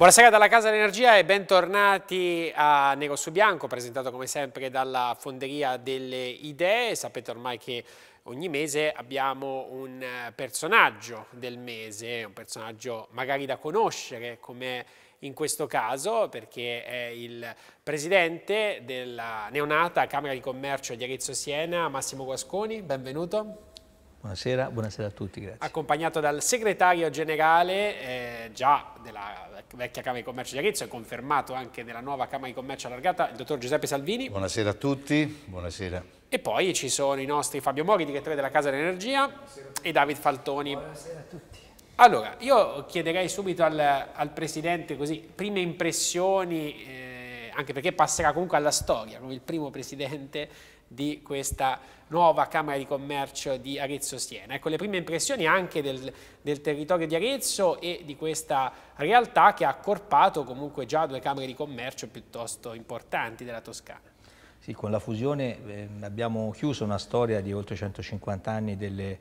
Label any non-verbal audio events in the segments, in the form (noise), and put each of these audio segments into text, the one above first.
Buonasera dalla Casa dell'Energia e bentornati a Nego su Bianco, presentato come sempre dalla Fonderia delle Idee. Sapete ormai che ogni mese abbiamo un eh, personaggio del mese, un personaggio magari da conoscere come in questo caso perché è il presidente della neonata Camera di Commercio di Arezzo Siena, Massimo Guasconi, benvenuto. Buonasera, buonasera, a tutti, grazie. Accompagnato dal segretario generale eh, già della vecchia Camera di Commercio di Arezzo e confermato anche della nuova Camera di Commercio allargata, il dottor Giuseppe Salvini. Buonasera a tutti, buonasera. E poi ci sono i nostri Fabio Mori, direttore della Casa dell'Energia e David Faltoni. Buonasera a tutti. Allora, io chiederei subito al, al Presidente così, prime impressioni, eh, anche perché passerà comunque alla storia come il primo Presidente di questa nuova Camera di Commercio di Arezzo-Siena. Ecco le prime impressioni anche del, del, territorio di Arezzo e di questa realtà che ha accorpato comunque già due Camere di Commercio piuttosto importanti della Toscana. Sì, con la fusione eh, abbiamo chiuso una storia di oltre 150 anni delle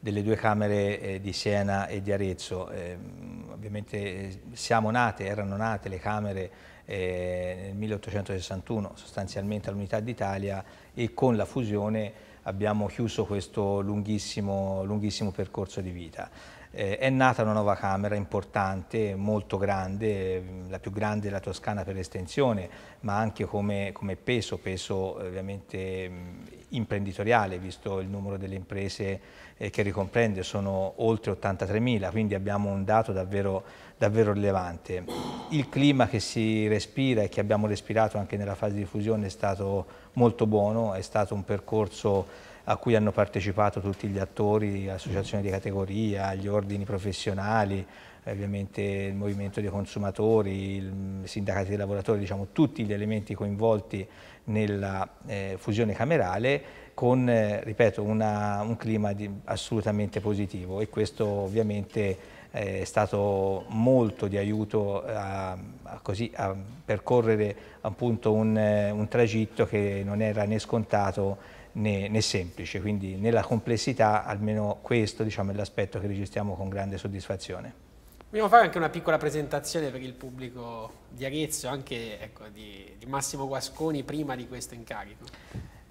delle due Camere eh, di Siena e di Arezzo. Ehm, eh, ovviamente siamo nate, erano nate le Camere eh, nel 1861 sostanzialmente all'Unità d'Italia e con la fusione abbiamo chiuso questo lunghissimo, lunghissimo percorso di vita eh, è nata una nuova Camera importante, molto grande, mm, la più grande della Toscana per estensione, ma anche come, come peso, peso eh, ovviamente mm, imprenditoriale, visto il numero delle imprese eh, che ricomprende, sono oltre 83.000, quindi abbiamo un dato davvero, davvero rilevante. Il clima che si respira e che abbiamo respirato anche nella fase di fusione è stato molto buono, è stato un percorso a cui hanno partecipato tutti gli attori, associazioni di categoria, gli ordini professionali, eh, ovviamente il movimento dei consumatori, mm, i sindacati dei lavoratori, diciamo tutti gli elementi coinvolti nella eh, fusione camerale con, eh, ripeto, una, un clima di, assolutamente positivo e questo ovviamente eh, è stato molto di aiuto a, a, così, a percorrere appunto un, eh, un tragitto che non era né scontato né, né, semplice, quindi nella complessità almeno questo diciamo, è l'aspetto che registriamo con grande soddisfazione. Vogliamo fare anche una piccola presentazione per il pubblico di Arezzo, anche ecco, di, di, Massimo Guasconi prima di questo incarico.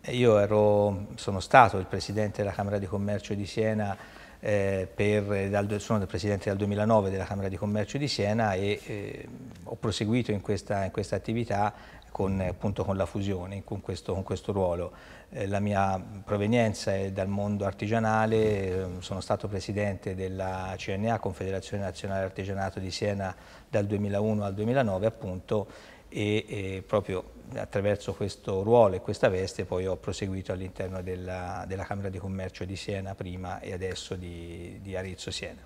Eh, io ero, sono stato il presidente della Camera di Commercio di Siena, eh, per, dal, sono presidente dal 2009 della Camera di Commercio di Siena e eh, ho proseguito in questa, in questa attività con, appunto, con la fusione, con questo, con questo ruolo. Eh, la mia provenienza è dal mondo artigianale, ehm, sono stato presidente della CNA, Confederazione Nazionale Artigianato di Siena, dal 2001 al 2009 appunto, e, e proprio attraverso questo ruolo e questa veste poi ho proseguito all'interno della, della, Camera di Commercio di Siena prima e adesso di, di Arezzo Siena.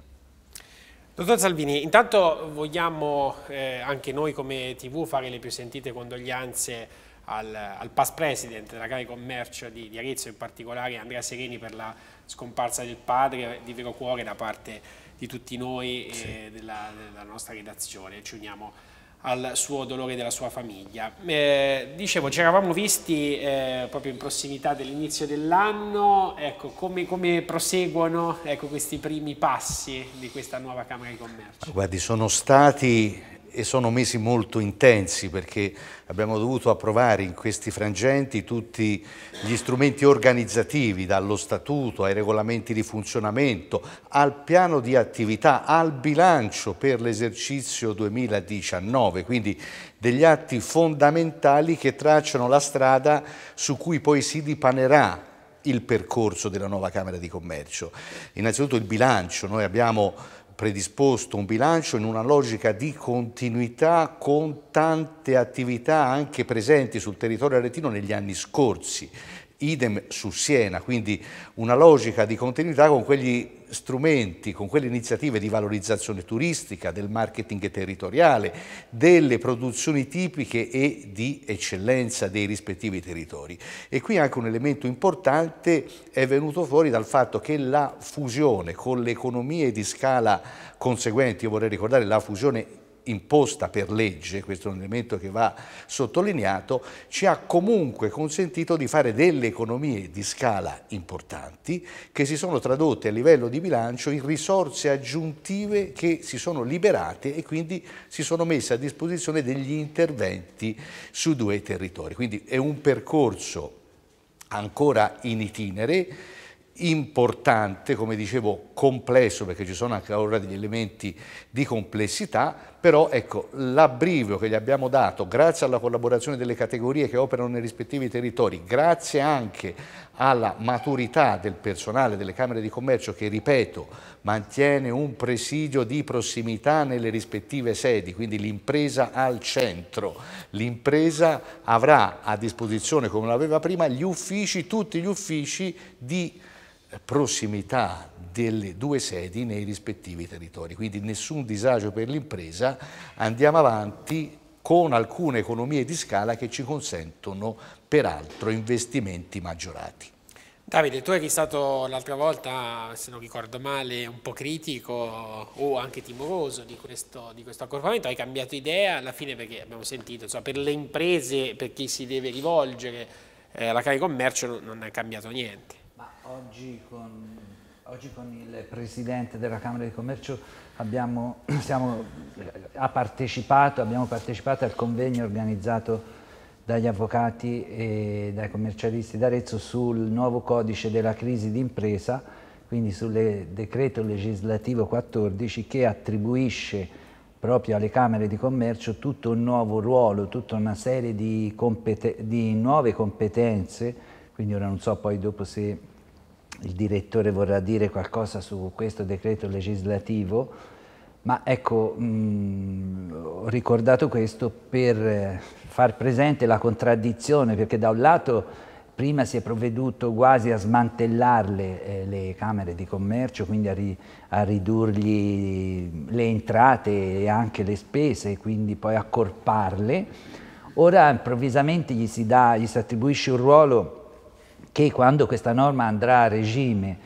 Dottor Salvini, intanto vogliamo eh, anche noi come TV fare le più sentite condoglianze al, al past president della Camera di Commercio di, di, Arezzo, in particolare Andrea Sereni per la scomparsa del padre di vero cuore da parte di tutti noi sì. e della, della, nostra redazione. Ci uniamo al suo dolore della sua famiglia. Eh, dicevo, ci eravamo visti eh, proprio in prossimità dell'inizio dell'anno, ecco, come, come proseguono ecco, questi primi passi di questa nuova Camera di Commercio? Guardi, sono stati e sono mesi molto intensi perché abbiamo dovuto approvare in questi frangenti tutti gli strumenti organizzativi, dallo statuto ai regolamenti di funzionamento, al piano di attività, al bilancio per l'esercizio 2019, quindi degli atti fondamentali che tracciano la strada su cui poi si dipanerà il percorso della nuova Camera di Commercio. Innanzitutto il bilancio, noi abbiamo predisposto un bilancio in una logica di continuità con tante attività anche presenti sul territorio aretino negli anni scorsi idem su Siena, quindi una logica di continuità con quegli strumenti, con quelle iniziative di valorizzazione turistica, del marketing territoriale, delle produzioni tipiche e di eccellenza dei rispettivi territori. E qui anche un elemento importante è venuto fuori dal fatto che la fusione con le economie di scala conseguenti, io vorrei ricordare la fusione imposta per legge, questo è un elemento che va sottolineato, ci ha comunque consentito di fare delle economie di scala importanti che si sono tradotte a livello di bilancio in risorse aggiuntive che si sono liberate e quindi si sono messe a disposizione degli interventi su due territori. Quindi è un percorso ancora in itinere importante, come dicevo, complesso, perché ci sono anche ora degli elementi di complessità, però ecco, l'abbrivio che gli abbiamo dato, grazie alla collaborazione delle categorie che operano nei rispettivi territori, grazie anche alla maturità del personale delle Camere di Commercio che, ripeto, mantiene un presidio di prossimità nelle rispettive sedi, quindi l'impresa al centro. L'impresa avrà a disposizione, come l'aveva prima, gli uffici, tutti gli uffici di prossimità delle due sedi nei rispettivi territori, quindi nessun disagio per l'impresa, andiamo avanti con alcune economie di scala che ci consentono peraltro investimenti maggiorati. Davide, tu eri stato l'altra volta, se non ricordo male, un po' critico o anche timoroso di questo, di questo accorpamento, hai cambiato idea alla fine perché abbiamo sentito, insomma, per le imprese, per chi si deve rivolgere, eh, la Cari Commercio non è cambiato niente. Oggi con, oggi con, il Presidente della Camera di Commercio abbiamo, (clears throat) siamo, partecipato, abbiamo, partecipato, al convegno organizzato dagli avvocati e dai commercialisti d'Arezzo sul nuovo codice della crisi d'impresa, quindi sul decreto legislativo 14 che attribuisce proprio alle Camere di Commercio tutto un nuovo ruolo, tutta una serie di, competen di nuove competenze quindi ora non so poi dopo se il direttore vorrà dire qualcosa su questo decreto legislativo, ma ecco, mh, mm, ho ricordato questo per eh, far presente la contraddizione, perché da un lato prima si è provveduto quasi a smantellarle eh, le camere di commercio, quindi a, ri, a, ridurgli le entrate e anche le spese, quindi poi accorparle, ora improvvisamente gli si, dà, gli si attribuisce un ruolo che quando questa norma andrà a regime,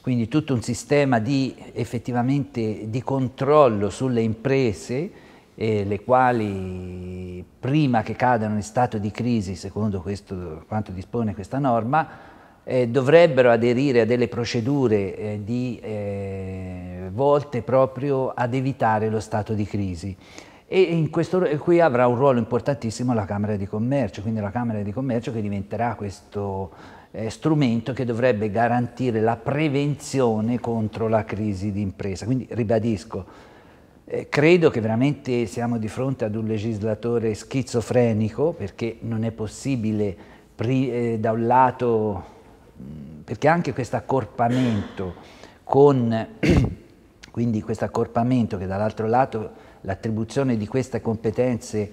quindi tutto un sistema di, effettivamente di controllo sulle imprese, eh, le quali prima che cadano in stato di crisi, secondo questo, quanto dispone questa norma, eh, dovrebbero aderire a delle procedure eh, di, eh, volte proprio ad evitare lo stato di crisi e questo, qui avrà un ruolo importantissimo la Camera di Commercio, quindi la Camera di Commercio che diventerà questo eh, strumento che dovrebbe garantire la prevenzione contro la crisi di impresa. Quindi ribadisco, eh, credo che veramente siamo di fronte ad un legislatore schizofrenico perché non è possibile eh, da un lato, perché anche questo accorpamento con, (clears throat) quindi questo accorpamento che dall'altro lato l'attribuzione di queste competenze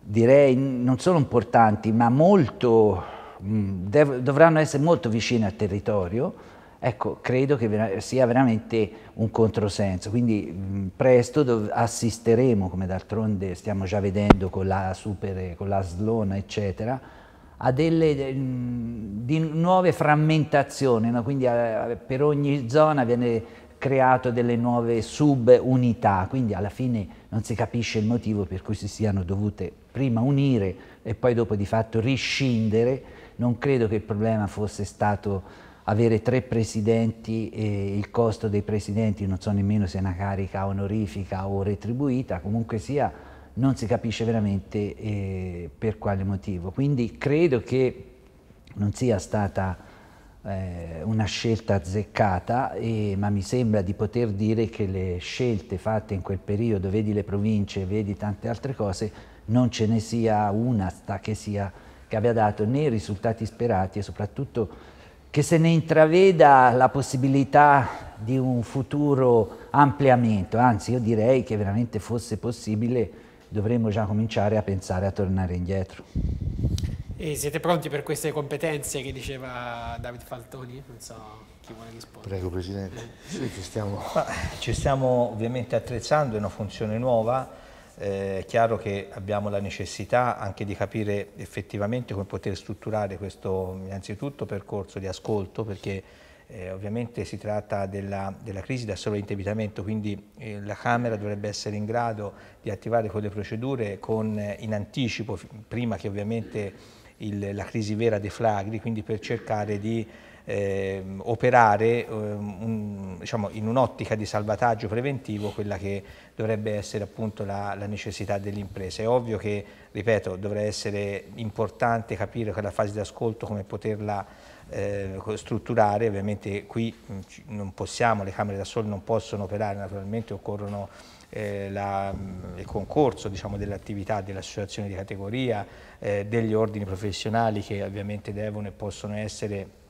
direi non solo importanti ma molto, mh, mm, dovranno essere molto vicine al territorio, ecco credo che vera sia veramente un controsenso. Quindi mh, mm, presto assisteremo, come d'altronde stiamo già vedendo con la Super, con la Slona eccetera, a delle mh, mm, nuove frammentazioni, no? quindi a, a, per ogni zona viene creato delle nuove subunità, quindi alla fine non si capisce il motivo per cui si siano dovute prima unire e poi dopo di fatto riscindere. Non credo che il problema fosse stato avere tre presidenti e il costo dei presidenti non so nemmeno se è una carica onorifica o retribuita, comunque sia non si capisce veramente eh, per quale motivo. Quindi credo che non sia stata eh, una scelta azzeccata, e, ma mi sembra di poter dire che le scelte fatte in quel periodo, vedi le province, vedi tante altre cose, non ce ne sia una che, sia, che abbia dato né i risultati sperati e soprattutto che se ne intraveda la possibilità di un futuro ampliamento, anzi io direi che veramente fosse possibile dovremmo già cominciare a pensare a tornare indietro. E siete pronti per queste competenze che diceva David Faltoni? Non so chi vuole rispondere. Prego Presidente. Eh. Sì, ci, stiamo. Ma, ci stiamo ovviamente attrezzando, è una funzione nuova, eh, è chiaro che abbiamo la necessità anche di capire effettivamente come poter strutturare questo innanzitutto percorso di ascolto perché eh, ovviamente si tratta della, della crisi da solo indebitamento, quindi eh, la Camera dovrebbe essere in grado di attivare quelle procedure con, eh, in anticipo, prima che ovviamente il, la crisi vera dei flagri, quindi per cercare di eh, operare eh, un, diciamo, in un'ottica di salvataggio preventivo quella che dovrebbe essere appunto la, la necessità dell'impresa. È ovvio che, ripeto, dovrà essere importante capire quella fase di ascolto, come poterla eh, strutturare, ovviamente qui non possiamo, le Camere da sole non possono operare, naturalmente occorrono eh, la, mm, il concorso diciamo, dell'attività dell'associazione di categoria, eh, degli ordini professionali che ovviamente devono e possono essere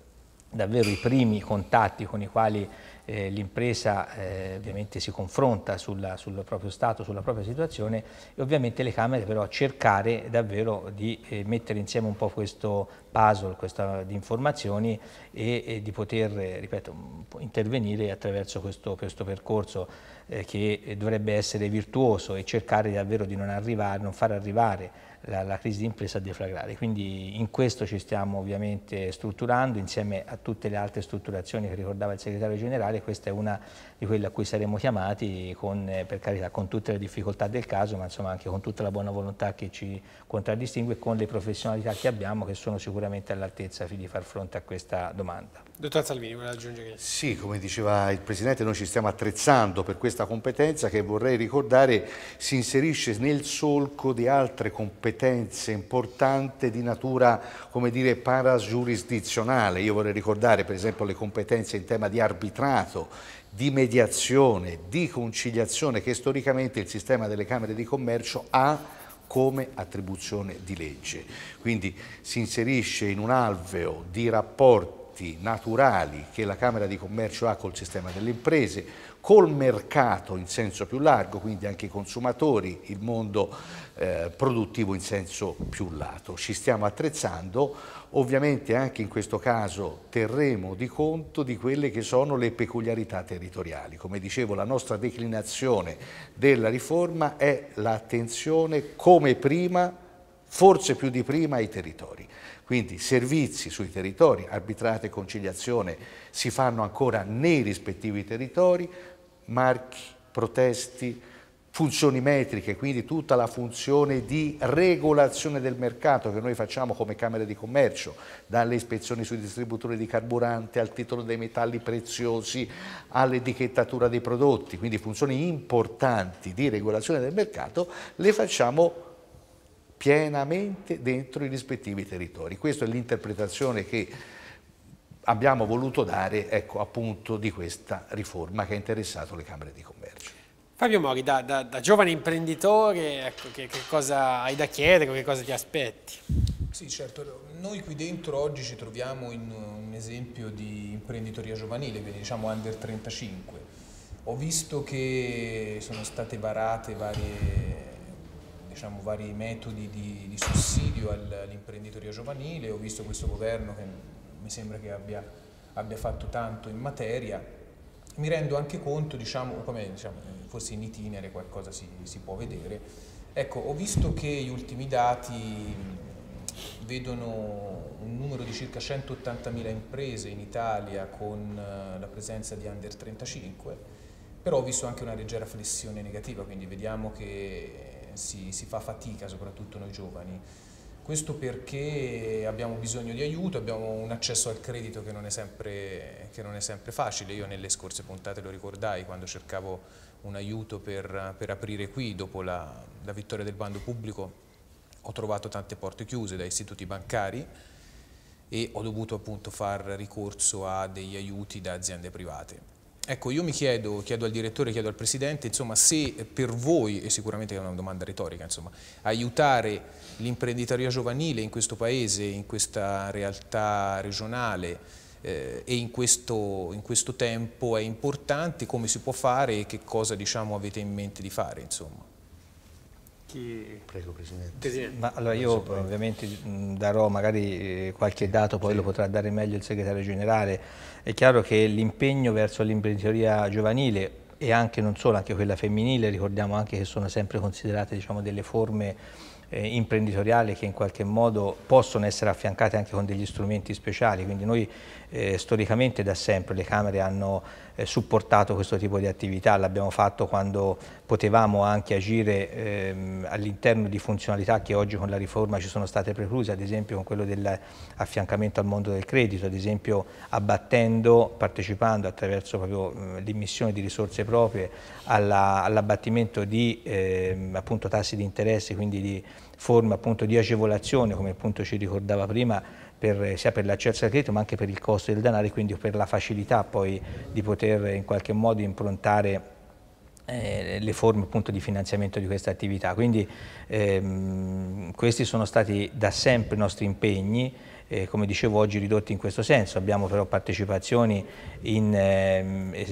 davvero i primi contatti con i quali eh, l'impresa eh, ovviamente si confronta sulla, sul proprio stato, sulla propria situazione e ovviamente le Camere però cercare davvero di eh, mettere insieme un po' questo puzzle questa, di informazioni e, e di poter, eh, ripeto, intervenire attraverso questo, questo percorso eh, che dovrebbe essere virtuoso e cercare davvero di non, arrivare, non far arrivare la, la crisi d'impresa a deflagrare. Quindi in questo ci stiamo ovviamente strutturando insieme a tutte le altre strutturazioni che ricordava il segretario generale, questa è una di quelle a cui saremo chiamati con, eh, per carità con tutte le difficoltà del caso, ma insomma anche con tutta la buona volontà che ci contraddistingue e con le professionalità che abbiamo che sono sicuramente all'altezza di far fronte a questa domanda. Dottor Salvini, vuole aggiungere? Sì, come diceva il Presidente, noi ci stiamo attrezzando per questa competenza che vorrei ricordare si inserisce nel solco di altre competenze competenze importante di natura, come dire, parasgiurisdizionale. Io vorrei ricordare per esempio le competenze in tema di arbitrato, di mediazione, di conciliazione che storicamente il sistema delle Camere di Commercio ha come attribuzione di legge. Quindi si inserisce in un alveo di rapporti naturali che la Camera di Commercio ha col sistema delle imprese, col mercato in senso più largo, quindi anche i consumatori, il mondo eh, produttivo in senso più lato. Ci stiamo attrezzando, ovviamente anche in questo caso terremo di conto di quelle che sono le peculiarità territoriali. Come dicevo la nostra declinazione della riforma è l'attenzione come prima, forse più di prima, ai territori. Quindi servizi sui territori, arbitrate e conciliazione si fanno ancora nei rispettivi territori, marchi, protesti, funzioni metriche, quindi tutta la funzione di regolazione del mercato che noi facciamo come Camera di Commercio, dalle ispezioni sui distributori di carburante al titolo dei metalli preziosi all'etichettatura dei prodotti, quindi funzioni importanti di regolazione del mercato, le facciamo pienamente dentro i rispettivi territori. Questa è l'interpretazione che abbiamo voluto dare ecco, appunto di questa riforma che ha interessato le Camere di Commercio. Fabio Mori, da, da, da giovane imprenditore, ecco, che, che, cosa hai da chiedere, che cosa ti aspetti? Sì, certo. Noi qui dentro oggi ci troviamo in un esempio di imprenditoria giovanile, quindi diciamo under 35. Ho visto che sono state varate varie, diciamo, vari metodi di, di sussidio all'imprenditoria giovanile, ho visto questo governo che mi sembra che abbia, abbia fatto tanto in materia. Mi rendo anche conto, diciamo, come diciamo, forse in itinere qualcosa si, si può vedere. Ecco, ho visto che gli ultimi dati vedono un numero di circa 180.000 imprese in Italia con eh, la presenza di under 35, però ho visto anche una leggera flessione negativa, quindi vediamo che eh, si, si fa fatica, soprattutto noi giovani. Questo perché abbiamo bisogno di aiuto, abbiamo un accesso al credito che non è sempre, non è sempre facile. Io nelle scorse puntate lo ricordai quando cercavo un aiuto per, per aprire qui dopo la, la vittoria del bando pubblico ho trovato tante porte chiuse da istituti bancari e ho dovuto appunto far ricorso a degli aiuti da aziende private. Ecco, io mi chiedo, chiedo al direttore, chiedo al Presidente, insomma, se per voi, e sicuramente è una domanda retorica, insomma, aiutare l'imprenditoria giovanile in questo Paese, in questa realtà regionale, eh, e in questo, in questo, tempo è importante, come si può fare e che cosa diciamo, avete in mente di fare? Insomma. Prego Presidente. Ma, allora io ovviamente darò magari eh, qualche dato, poi sì. lo potrà dare meglio il Segretario Generale. È chiaro che l'impegno verso l'imprenditoria giovanile e anche non solo, anche quella femminile, ricordiamo anche che sono sempre considerate diciamo, delle forme eh, imprenditoriali che in qualche modo possono essere affiancate anche con degli strumenti speciali, quindi noi eh, storicamente da sempre le Camere hanno eh, supportato questo tipo di attività, l'abbiamo fatto quando potevamo anche agire ehm, all'interno di funzionalità che oggi con la riforma ci sono state precluse, ad esempio con quello dell'affiancamento al mondo del credito, ad esempio abbattendo, partecipando attraverso l'immissione di risorse proprie all'abbattimento di ehm, appunto, tassi di interesse, quindi di forme appunto, di agevolazione, come appunto ci ricordava prima, per, sia per l'accesso al credito ma anche per il costo del denaro e quindi per la facilità poi di poter eh, in qualche modo improntare eh, le forme appunto di finanziamento di questa attività. Quindi ehm, questi sono stati da sempre i nostri impegni eh, come dicevo oggi ridotti in questo senso, abbiamo però partecipazioni in eh,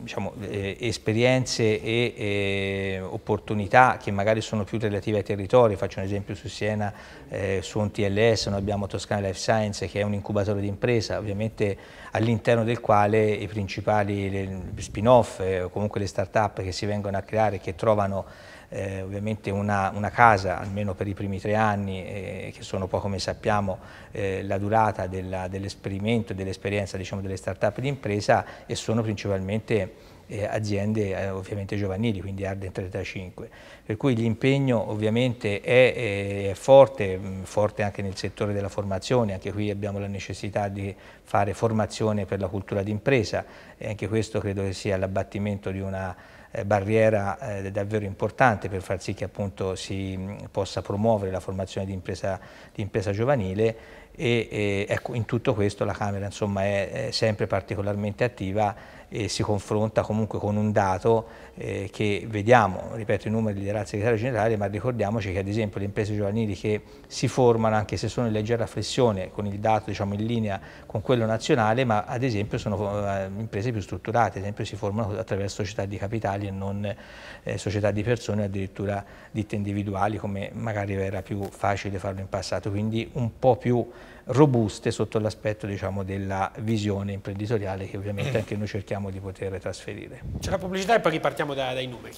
diciamo, eh, esperienze e eh, opportunità che magari sono più relative ai territori, faccio un esempio su Siena, eh, su un TLS, noi abbiamo Toscana Life Science che è un incubatore di impresa, ovviamente all'interno del quale i principali spin-off eh, o comunque le start-up che si vengono a creare, che trovano eh, ovviamente una, una, casa, almeno per i primi tre anni, eh, che sono poi come sappiamo eh, la durata dell'esperimento e dell'esperienza diciamo, delle start-up di impresa, impresa e sono principalmente eh, aziende eh, ovviamente giovanili, quindi Arden 35. Per cui l'impegno ovviamente è, eh, è forte, mh, forte anche nel settore della formazione, anche qui abbiamo la necessità di fare formazione per la cultura d'impresa e anche questo credo che sia l'abbattimento di una eh, barriera eh, davvero importante per far sì che appunto si mh, possa promuovere la formazione di impresa, di impresa giovanile e, e eh, ecco, in tutto questo la Camera insomma, è, è sempre particolarmente attiva e si confronta comunque con un dato eh, che vediamo, ripeto i numeri del segretario generale, ma ricordiamoci che ad esempio le imprese giovanili che si formano, anche se sono in leggera flessione con il dato diciamo, in linea con quello nazionale, ma ad esempio sono eh, imprese più strutturate, ad esempio si formano attraverso società di capitali e non eh, società di persone, addirittura ditte individuali come magari era più facile farlo in passato, quindi un po' più robuste sotto l'aspetto diciamo, della visione imprenditoriale che ovviamente mm. anche noi cerchiamo di poter trasferire. C'è la pubblicità e poi ripartiamo da, dai numeri.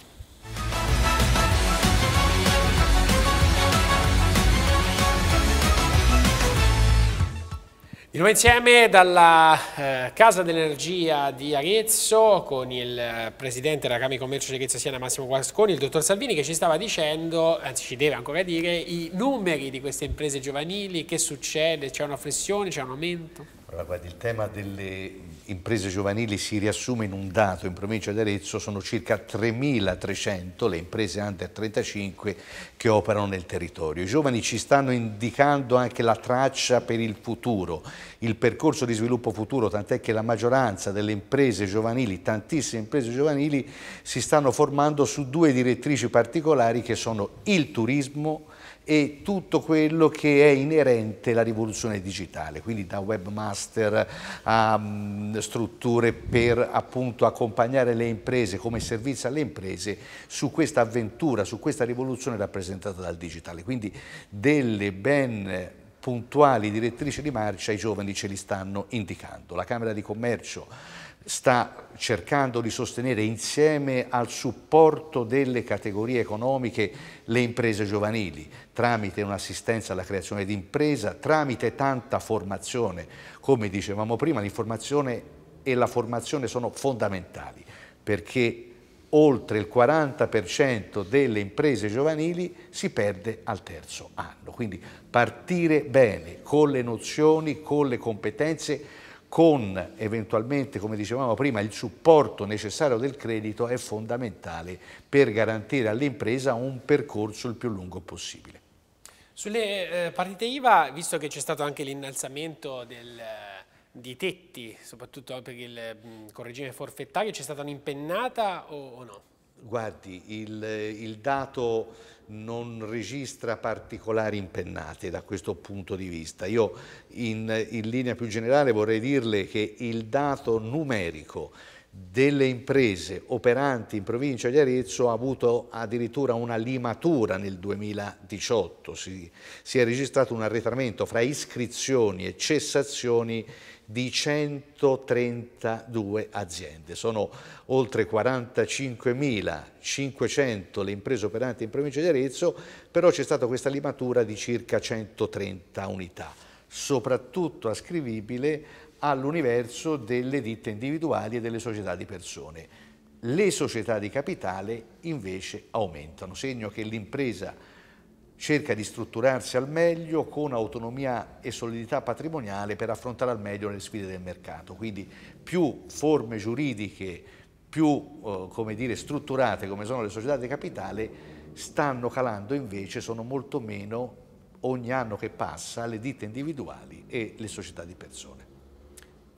Di nuovo insieme dalla eh, Casa dell'Energia di Arezzo con il eh, presidente della Camera di Commercio di Arezzo Siena Massimo Guasconi, il dottor Salvini che ci stava dicendo, anzi ci deve ancora dire, i numeri di queste imprese giovanili, che succede, c'è una flessione, c'è un aumento? Allora guardi, il tema delle imprese giovanili si riassume in un dato, in provincia di Arezzo sono circa 3.300 le imprese under 35 che operano nel territorio. I giovani ci stanno indicando anche la traccia per il futuro, il percorso di sviluppo futuro, tant'è che la maggioranza delle imprese giovanili, tantissime imprese giovanili, si stanno formando su due direttrici particolari che sono il turismo e tutto quello che è inerente alla rivoluzione digitale, quindi da webmaster a mm, strutture per appunto accompagnare le imprese come servizio alle imprese su questa avventura, su questa rivoluzione rappresentata dal digitale. Quindi delle ben puntuali direttrici di marcia i giovani ce li stanno indicando. La Camera di Commercio sta cercando di sostenere insieme al supporto delle categorie economiche le imprese giovanili, tramite un'assistenza alla creazione di impresa, tramite tanta formazione. Come dicevamo prima, l'informazione e la formazione sono fondamentali, perché oltre il 40% delle imprese giovanili si perde al terzo anno. Quindi partire bene con le nozioni, con le competenze con eventualmente, come dicevamo prima, il supporto necessario del credito è fondamentale per garantire all'impresa un percorso il più lungo possibile. Sulle eh, partite IVA, visto che c'è stato anche l'innalzamento del, eh, di tetti, soprattutto per il mm, corregime forfettario, c'è stata un'impennata o, o no? Guardi, il, il, dato non registra particolari impennate da questo punto di vista. Io in, in linea più generale vorrei dirle che il dato numerico delle imprese operanti in provincia di Arezzo ha avuto addirittura una limatura nel 2018, si, si è registrato un arretramento fra iscrizioni e cessazioni di 132 aziende. Sono oltre 45.500 le imprese operanti in provincia di Arezzo, però c'è stata questa limatura di circa 130 unità, soprattutto ascrivibile all'universo delle ditte individuali e delle società di persone. Le società di capitale invece aumentano, segno che l'impresa cerca di strutturarsi al meglio con autonomia e solidità patrimoniale per affrontare al meglio le sfide del mercato. Quindi più forme giuridiche, più eh, come dire, strutturate come sono le società di capitale, stanno calando invece, sono molto meno ogni anno che passa, le ditte individuali e le società di persone.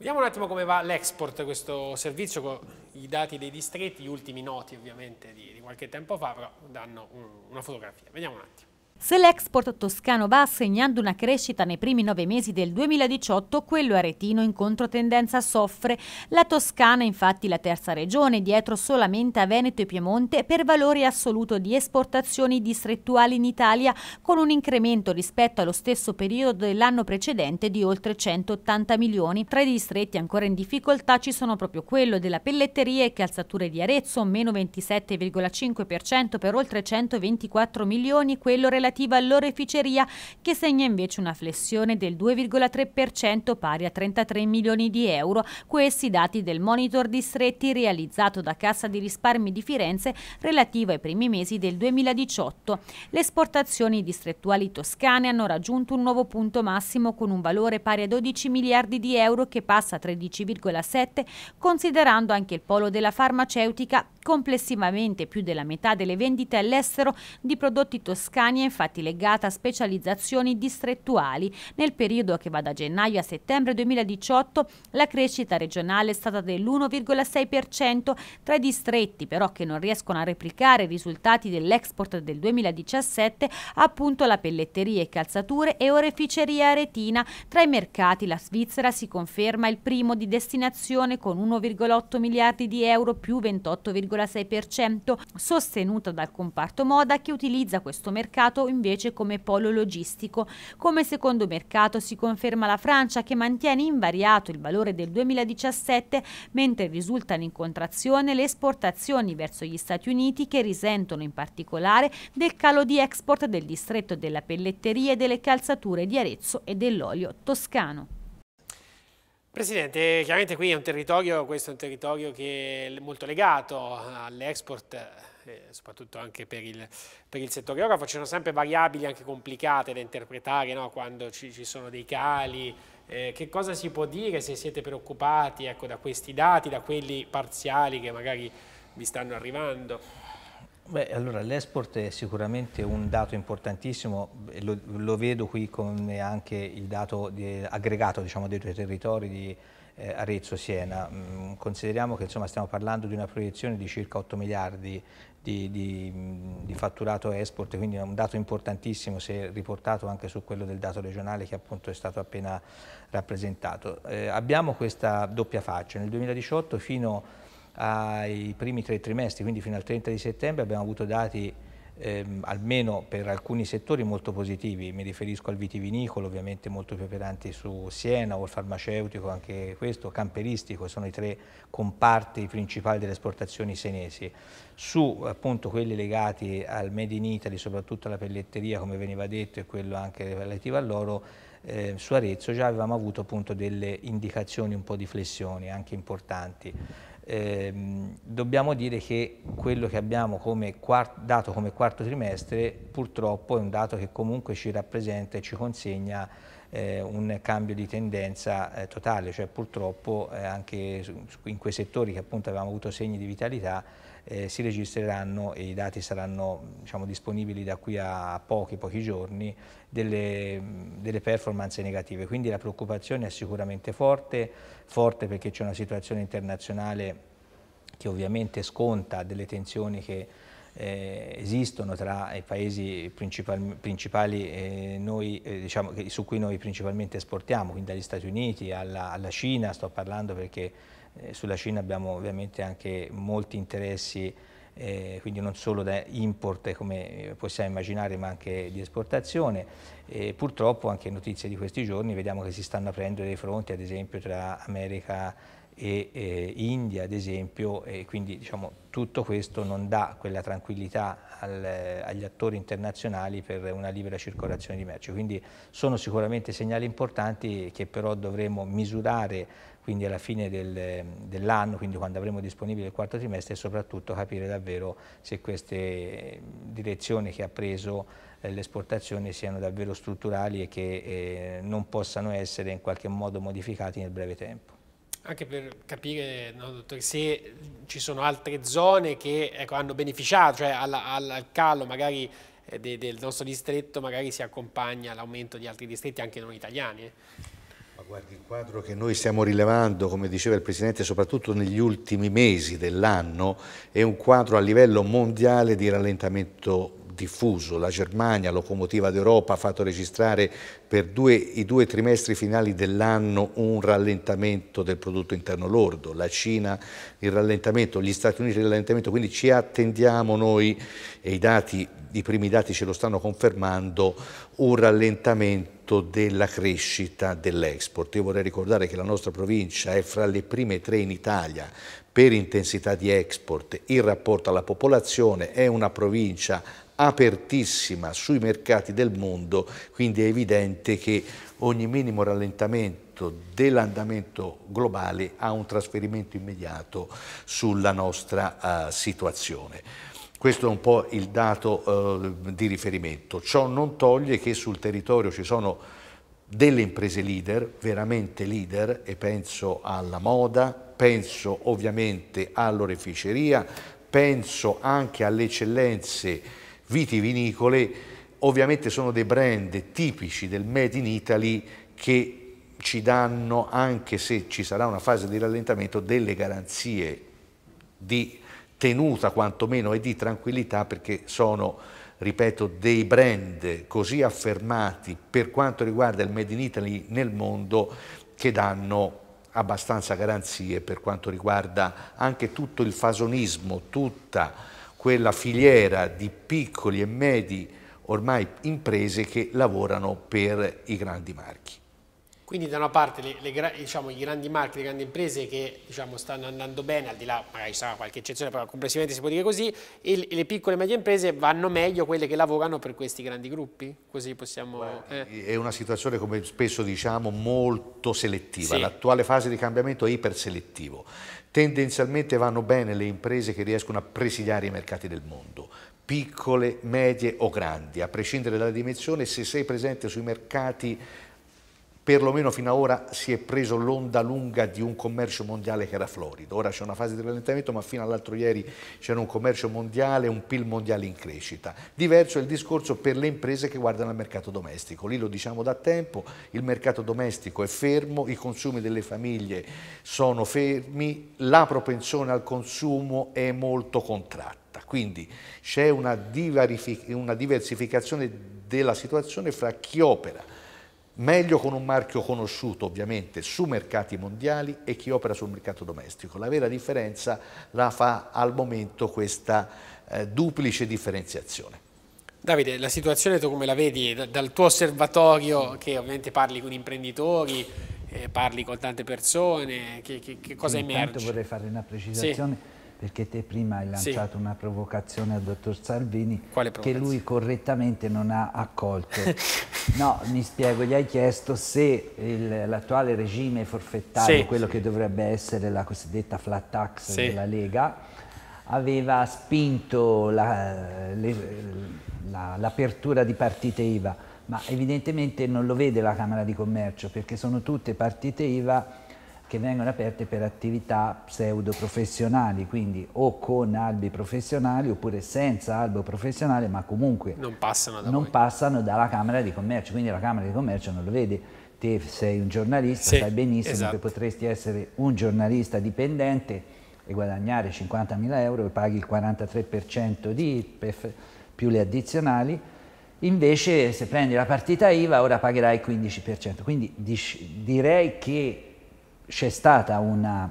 Vediamo un attimo come va l'export questo servizio con i dati dei distretti, gli ultimi noti ovviamente di, di qualche tempo fa, però danno un, una fotografia. Vediamo un attimo. Se l'export toscano va segnando una crescita nei primi nove mesi del 2018, quello aretino in controtendenza soffre. La Toscana è infatti la terza regione, dietro solamente a Veneto e Piemonte, per valore assoluto di esportazioni distrettuali in Italia, con un incremento rispetto allo stesso periodo dell'anno precedente di oltre 180 milioni. Tra i distretti ancora in difficoltà ci sono proprio quello della pelletteria e calzature di Arezzo, meno 27,5% per oltre 124 milioni, quello relativo relativa all'oreficeria che segna invece una flessione del 2,3% pari a 33 milioni di euro, questi dati del monitor distretti realizzato da Cassa di risparmi di Firenze relativo ai primi mesi del 2018. Le esportazioni distrettuali toscane hanno raggiunto un nuovo punto massimo con un valore pari a 12 miliardi di euro che passa a 13,7 considerando anche il polo della farmaceutica Complessivamente più della metà delle vendite all'estero di prodotti toscani è infatti legata a specializzazioni distrettuali. Nel periodo che va da gennaio a settembre 2018 la crescita regionale è stata dell'1,6%, tra i distretti però che non riescono a replicare i risultati dell'export del 2017 appunto la pelletteria e calzature e oreficeria aretina. Tra i mercati la Svizzera si conferma il primo di destinazione con 1,8 miliardi di euro più 28,5%. 2,6%, sostenuta dal comparto moda che utilizza questo mercato invece come polo logistico. Come secondo mercato si conferma la Francia che mantiene invariato il valore del 2017, mentre risultano in contrazione le esportazioni verso gli Stati Uniti che risentono in particolare del calo di export del distretto della pelletteria e delle calzature di Arezzo e dell'olio toscano. Presidente, chiaramente qui è un territorio, questo è un territorio che è molto legato all'export, eh, soprattutto anche per il, per il settore orafo. Ci sono sempre variabili anche complicate da interpretare no? quando ci, ci, sono dei cali. Eh, che cosa si può dire se siete preoccupati ecco, da questi dati, da quelli parziali che magari vi stanno arrivando? Beh, allora l'export è sicuramente un dato importantissimo, lo, lo, vedo qui come anche il dato di, aggregato diciamo, dei due territori di eh, Arezzo-Siena. Mm, consideriamo che insomma, stiamo parlando di una proiezione di circa 8 miliardi di, di, mm, di, fatturato export, quindi è un dato importantissimo se riportato anche su quello del dato regionale che appunto è stato appena rappresentato. Eh, abbiamo questa doppia faccia, nel 2018 fino a ai primi tre trimestri, quindi fino al 30 di settembre abbiamo avuto dati ehm, almeno per alcuni settori molto positivi, mi riferisco al vitivinicolo ovviamente molto più operanti su Siena o il farmaceutico, anche questo, camperistico, sono i tre comparti principali delle esportazioni senesi. Su appunto quelli legati al Made in Italy, soprattutto alla pelletteria come veniva detto e quello anche relativo all'oro, eh, su Arezzo già avevamo avuto appunto delle indicazioni un po' di flessioni anche importanti eh, dobbiamo dire che quello che abbiamo come dato come quarto trimestre purtroppo è un dato che comunque ci rappresenta e ci consegna eh, un cambio di tendenza eh, totale, cioè purtroppo eh, anche in quei settori che appunto avevamo avuto segni di vitalità eh, si registreranno e i dati saranno diciamo, disponibili da qui a pochi, pochi giorni, delle, delle performance negative. Quindi la preoccupazione è sicuramente forte, forte perché c'è una situazione internazionale che ovviamente sconta delle tensioni che eh, esistono tra i paesi principali, principali eh, noi, eh, diciamo, su cui noi principalmente esportiamo, quindi dagli Stati Uniti alla, alla Cina, sto parlando perché eh, sulla Cina abbiamo ovviamente anche molti interessi, eh, quindi non solo da import eh, come eh, possiamo immaginare, ma anche di esportazione. E purtroppo anche notizie di questi giorni, vediamo che si stanno aprendo dei fronti, ad esempio tra America e eh, India ad esempio e quindi diciamo, tutto questo non dà quella tranquillità al, eh, agli attori internazionali per una libera circolazione di merci quindi sono sicuramente segnali importanti che però dovremo misurare quindi alla fine del, dell'anno, quindi quando avremo disponibile il quarto trimestre e soprattutto capire davvero se queste eh, direzioni che ha preso eh, le esportazioni siano davvero strutturali e che eh, non possano essere in qualche modo modificati nel breve tempo. Anche per capire, no, dottore, se ci sono altre zone che ecco, hanno beneficiato, cioè alla, alla, al calo magari eh, de, del nostro distretto magari si accompagna all'aumento di altri distretti anche non italiani. Eh? Guardi, il quadro che noi stiamo rilevando, come diceva il Presidente, soprattutto negli ultimi mesi dell'anno, è un quadro a livello mondiale di rallentamento diffuso. La Germania, locomotiva d'Europa, ha fatto registrare per due, i due trimestri finali dell'anno un rallentamento del prodotto interno lordo, la Cina il rallentamento, gli Stati Uniti il rallentamento, quindi ci attendiamo noi, e i, dati, i primi dati ce lo stanno confermando, un rallentamento aumento della crescita dell'export. Io vorrei ricordare che la nostra provincia è fra le prime tre in Italia per intensità di export in rapporto alla popolazione, è una provincia apertissima sui mercati del mondo, quindi è evidente che ogni minimo rallentamento dell'andamento globale ha un trasferimento immediato sulla nostra uh, situazione. Questo è un po' il dato eh, di riferimento. Ciò non toglie che sul territorio ci sono delle imprese leader, veramente leader, e penso alla moda, penso ovviamente all'oreficeria, penso anche alle eccellenze vitivinicole, ovviamente sono dei brand tipici del Made in Italy che ci danno, anche se ci sarà una fase di rallentamento, delle garanzie di tenuta quantomeno e di tranquillità perché sono, ripeto, dei brand così affermati per quanto riguarda il Made in Italy nel mondo che danno abbastanza garanzie per quanto riguarda anche tutto il fasonismo, tutta quella filiera di piccoli e medi ormai imprese che lavorano per i grandi marchi. Quindi da una parte le, le, diciamo, i grandi marchi, le grandi imprese che diciamo, stanno andando bene, al di là magari sarà qualche eccezione, però complessivamente si può dire così, e le piccole e medie imprese vanno meglio quelle che lavorano per questi grandi gruppi? Così possiamo... Beh, eh. È una situazione, come spesso diciamo, molto selettiva. Sì. L'attuale fase di cambiamento è iperselettivo. Tendenzialmente vanno bene le imprese che riescono a presidiare i mercati del mondo, piccole, medie o grandi, a prescindere dalla dimensione, se sei presente sui mercati perlomeno fino ad ora si è preso l'onda lunga di un commercio mondiale che era florido. Ora c'è una fase di rallentamento, ma fino all'altro ieri c'era un commercio mondiale, un PIL mondiale in crescita. Diverso è il discorso per le imprese che guardano al mercato domestico. Lì lo diciamo da tempo, il mercato domestico è fermo, i consumi delle famiglie sono fermi, la propensione al consumo è molto contratta. Quindi c'è una, una diversificazione della situazione fra chi opera meglio con un marchio conosciuto ovviamente su mercati mondiali e chi opera sul mercato domestico. La vera differenza la fa al momento questa eh, duplice differenziazione. Davide, la situazione tu come la vedi dal tuo osservatorio che ovviamente parli con imprenditori, eh, parli con tante persone, che, che, che cosa Intanto emerge? vorrei fare una precisazione. Sì perché te prima hai lanciato sì. una provocazione al dottor Salvini che lui correttamente non ha accolto. (laughs) no, mi spiego, gli hai chiesto se l'attuale regime forfettario, sì. quello che dovrebbe essere la cosiddetta flat tax sì. della Lega, aveva spinto l'apertura la, la, di partite IVA, ma evidentemente non lo vede la Camera di Commercio perché sono tutte partite IVA che vengono aperte per attività pseudo-professionali, quindi o con albi professionali oppure senza albo professionale, ma comunque non, passano, da non passano, dalla Camera di Commercio, quindi la Camera di Commercio non lo vede. Te sei un giornalista, sì, sai benissimo esatto. che potresti essere un giornalista dipendente e guadagnare 50.000 euro e paghi il 43% di IRPEF più le addizionali, invece se prendi la partita IVA ora pagherai il 15%. Quindi direi che c'è stata una,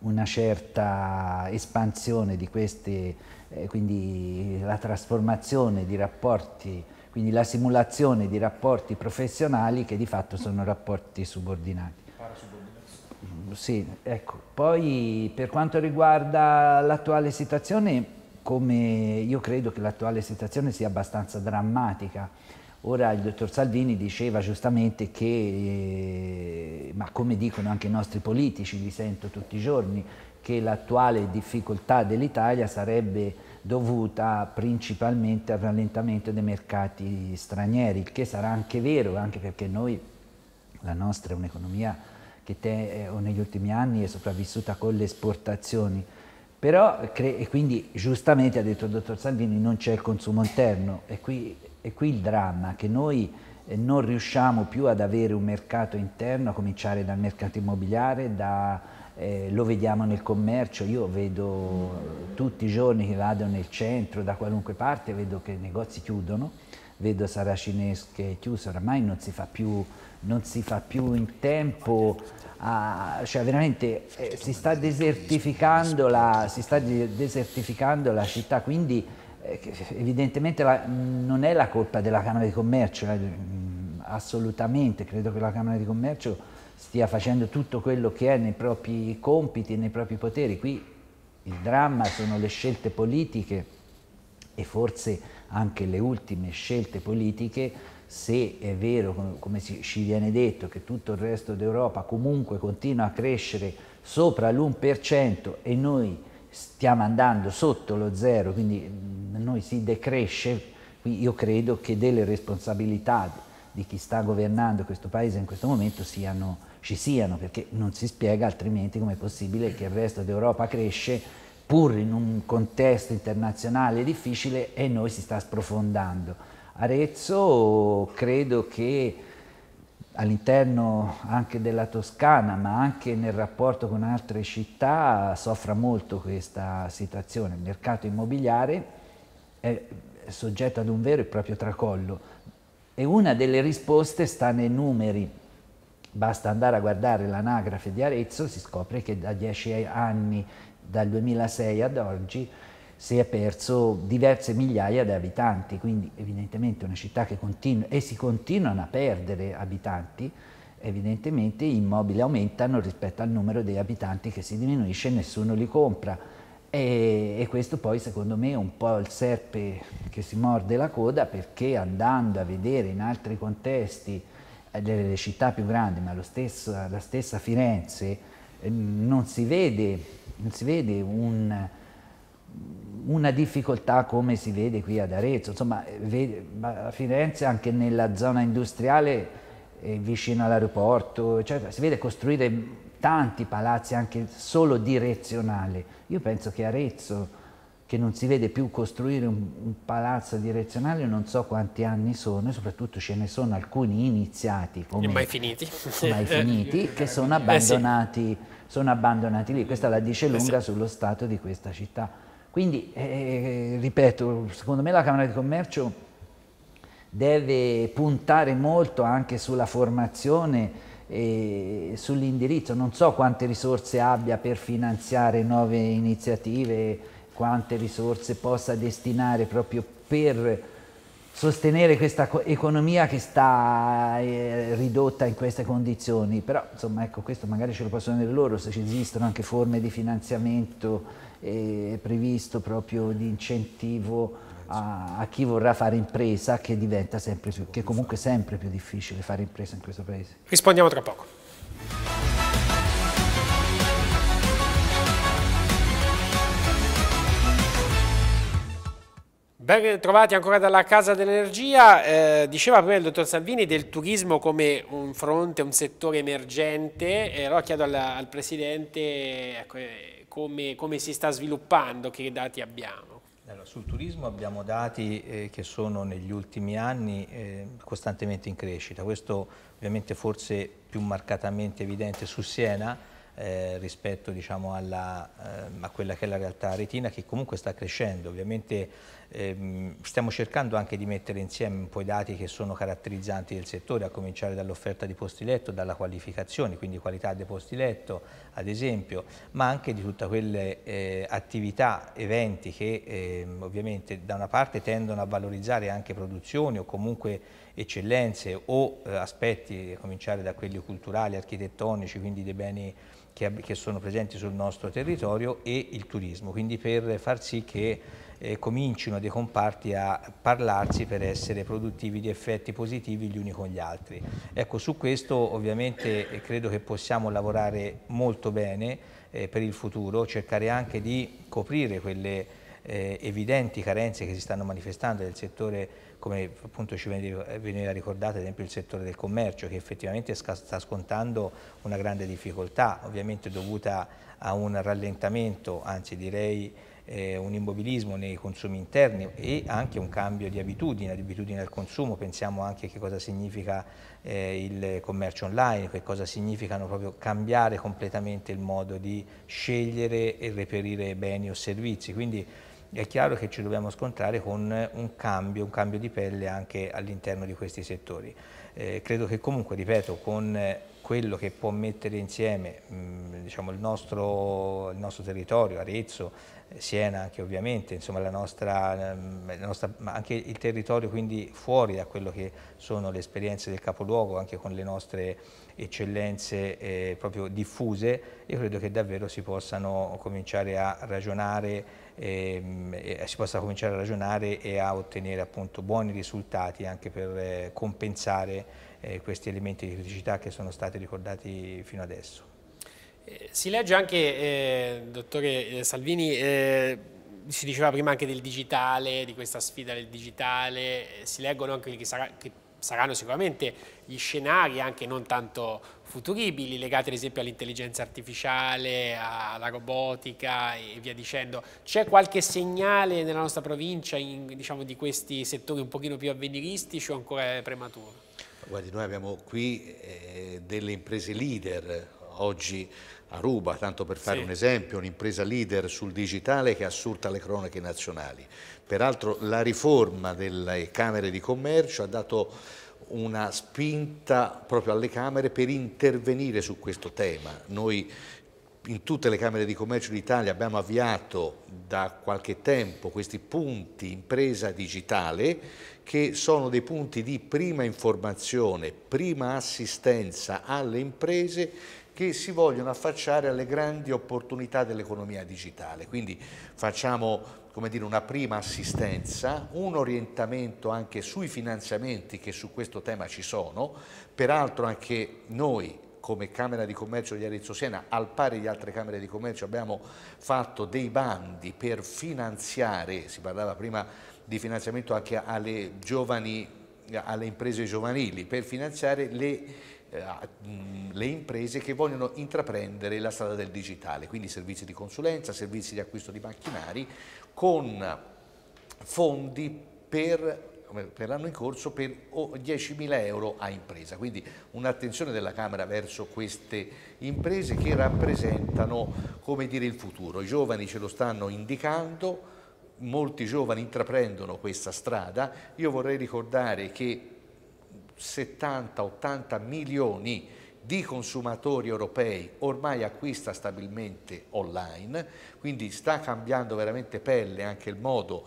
una, certa espansione di queste, eh, quindi la trasformazione di rapporti, quindi la simulazione di rapporti professionali che di fatto sono rapporti subordinati. Sì, ecco. Poi per quanto riguarda l'attuale situazione, come io credo che l'attuale situazione sia abbastanza drammatica, Ora il dottor Salvini diceva giustamente che, eh, ma come dicono anche i nostri politici, li sento tutti i giorni, che l'attuale difficoltà dell'Italia sarebbe dovuta principalmente al rallentamento dei mercati stranieri, il che sarà anche vero, anche perché noi, la nostra è un'economia che te, eh, negli ultimi anni è sopravvissuta con le esportazioni, però, e quindi giustamente ha detto il dottor Salvini, non c'è il consumo interno e qui e qui il dramma che noi eh, non riusciamo più ad avere un mercato interno, a cominciare dal mercato immobiliare, da, eh, lo vediamo nel commercio, io vedo tutti i giorni che vado nel centro, da qualunque parte, vedo che i negozi chiudono, vedo Saracinesche chiuse, oramai non si fa più, si fa più in tempo, a, cioè veramente eh, si, sta desertificando la, si sta desertificando la città, quindi eh, evidentemente la, non è la colpa della Camera di Commercio, eh, mm, assolutamente, credo che la Camera di Commercio stia facendo tutto quello che è nei propri compiti e nei propri poteri. Qui il dramma sono le scelte politiche e forse anche le ultime scelte politiche se è vero, come ci viene detto, che tutto il resto d'Europa comunque continua a crescere sopra l'1% e noi stiamo andando sotto lo zero, quindi mm, noi si decresce, io credo che delle responsabilità di chi sta governando questo paese in questo momento siano, ci siano, perché non si spiega altrimenti come è possibile che il resto d'Europa cresce pur in un contesto internazionale difficile e noi si sta sprofondando. Arezzo credo che all'interno anche della Toscana, ma anche nel rapporto con altre città, soffra molto questa situazione. Il mercato immobiliare è soggetto ad un vero e proprio tracollo e una delle risposte sta nei numeri. Basta andare a guardare l'anagrafe di Arezzo, si scopre che da dieci anni, dal 2006 ad oggi, si è perso diverse migliaia di abitanti, quindi evidentemente una città che continua e si continuano a perdere abitanti, evidentemente gli immobili aumentano rispetto al numero degli abitanti che si diminuisce e nessuno li compra. E, e, questo poi secondo me è un po' il serpe che si morde la coda perché andando a vedere in altri contesti delle eh, città più grandi, ma stesso, la stessa Firenze, ehm, non si vede, non si vede un, una difficoltà come si vede qui ad Arezzo, insomma a Firenze anche nella zona industriale eh, vicino all'aeroporto, eccetera, si vede costruire tanti palazzi anche solo direzionali. Io penso che Arezzo, che non si vede più costruire un, un palazzo direzionale, non so quanti anni sono, e soprattutto ce ne sono alcuni iniziati, come, mai finiti, mai (laughs) finiti che sono abbandonati, eh sì. sono abbandonati lì. Questa la dice lunga eh sì. sullo stato di questa città. Quindi, eh, eh, ripeto, secondo me la Camera di Commercio deve puntare molto anche sulla formazione e sull'indirizzo. Non so quante risorse abbia per finanziare nuove iniziative, quante risorse possa destinare proprio per sostenere questa economia che sta eh, ridotta in queste condizioni, però insomma ecco questo magari ce lo possono dire loro se ci esistono anche forme di finanziamento è previsto proprio di incentivo a, a, chi vorrà fare impresa che diventa sempre più, che comunque sempre più difficile fare impresa in questo paese. Rispondiamo tra poco. Ben trovati ancora dalla Casa dell'Energia, eh, diceva prima il dottor Salvini del turismo come un fronte, un settore emergente, eh, allora chiedo alla, al Presidente ecco, eh, come, come, si sta sviluppando, che dati abbiamo. Allora, sul turismo abbiamo dati eh, che sono negli ultimi anni eh, costantemente in crescita, questo ovviamente forse più marcatamente evidente su Siena, eh, rispetto diciamo, alla, eh, a quella che è la realtà retina che comunque sta crescendo. Ovviamente ehm, stiamo cercando anche di mettere insieme un po' i dati che sono caratterizzanti del settore, a cominciare dall'offerta di posti letto, dalla qualificazione, quindi qualità dei posti letto ad esempio, ma anche di tutte quelle eh, attività, eventi che ehm, ovviamente da una parte tendono a valorizzare anche produzioni o comunque eccellenze o eh, aspetti, a cominciare da quelli culturali, architettonici, quindi dei beni che, che sono presenti sul nostro territorio e il turismo, quindi per far sì che eh, comincino dei comparti a parlarsi per essere produttivi di effetti positivi gli uni con gli altri. Ecco, su questo ovviamente eh, credo che possiamo lavorare molto bene eh, per il futuro, cercare anche di coprire quelle eh, evidenti carenze che si stanno manifestando nel settore come appunto ci veniva ricordato ad esempio il settore del commercio che effettivamente sta scontando una grande difficoltà, ovviamente dovuta a un rallentamento, anzi direi eh, un immobilismo nei consumi interni e anche un cambio di abitudine, di abitudine al consumo, pensiamo anche a che cosa significa eh, il commercio online, che cosa significano proprio cambiare completamente il modo di scegliere e reperire beni o servizi. Quindi è chiaro che ci dobbiamo scontrare con un cambio, un cambio di pelle anche all'interno di questi settori. Eh, credo che comunque, ripeto, con quello che può mettere insieme mh, mm, diciamo, il, nostro, il nostro territorio, Arezzo, Siena anche ovviamente, insomma la nostra, ehm, la nostra, ma anche il territorio quindi fuori da quello che sono le esperienze del capoluogo, anche con le nostre eccellenze eh, proprio diffuse, io credo che davvero si possano cominciare a ragionare, eh, si possa cominciare a ragionare e a ottenere appunto buoni risultati anche per eh, compensare eh, questi elementi di criticità che sono stati ricordati fino adesso. Eh, si legge anche, eh, dottore eh, Salvini, eh, si diceva prima anche del digitale, di questa sfida del digitale, eh, si leggono anche quelli che, sarà, che saranno sicuramente gli scenari anche non tanto futuribili, legati ad esempio all'intelligenza artificiale, alla robotica e via dicendo. C'è qualche segnale nella nostra provincia in, diciamo, di questi settori un pochino più avveniristici o ancora prematuro? Guardi, noi abbiamo qui eh, delle imprese leader oggi Aruba, tanto per fare sì. un esempio, un'impresa leader sul digitale che assurta le cronache nazionali. Peraltro la riforma delle Camere di Commercio ha dato una spinta proprio alle Camere per intervenire su questo tema. Noi in tutte le Camere di Commercio d'Italia abbiamo avviato da qualche tempo questi punti impresa digitale che sono dei punti di prima informazione, prima assistenza alle imprese che si vogliono affacciare alle grandi opportunità dell'economia digitale. Quindi facciamo dire, una prima assistenza, un orientamento anche sui finanziamenti che su questo tema ci sono, peraltro anche noi come Camera di Commercio di Arezzo Siena, al pari di altre Camere di Commercio abbiamo fatto dei bandi per finanziare, si parlava prima di finanziamento anche alle giovani alle imprese giovanili per finanziare le eh, mm, le imprese che vogliono intraprendere la strada del digitale, quindi servizi di consulenza, servizi di acquisto di macchinari con fondi per per l'anno in corso per 10.000 euro a impresa, quindi un'attenzione della Camera verso queste imprese che rappresentano dire, il futuro. I giovani ce lo stanno indicando, molti giovani intraprendono questa strada, io vorrei ricordare che 70-80 milioni di consumatori europei ormai acquista stabilmente online, quindi sta cambiando veramente pelle anche il modo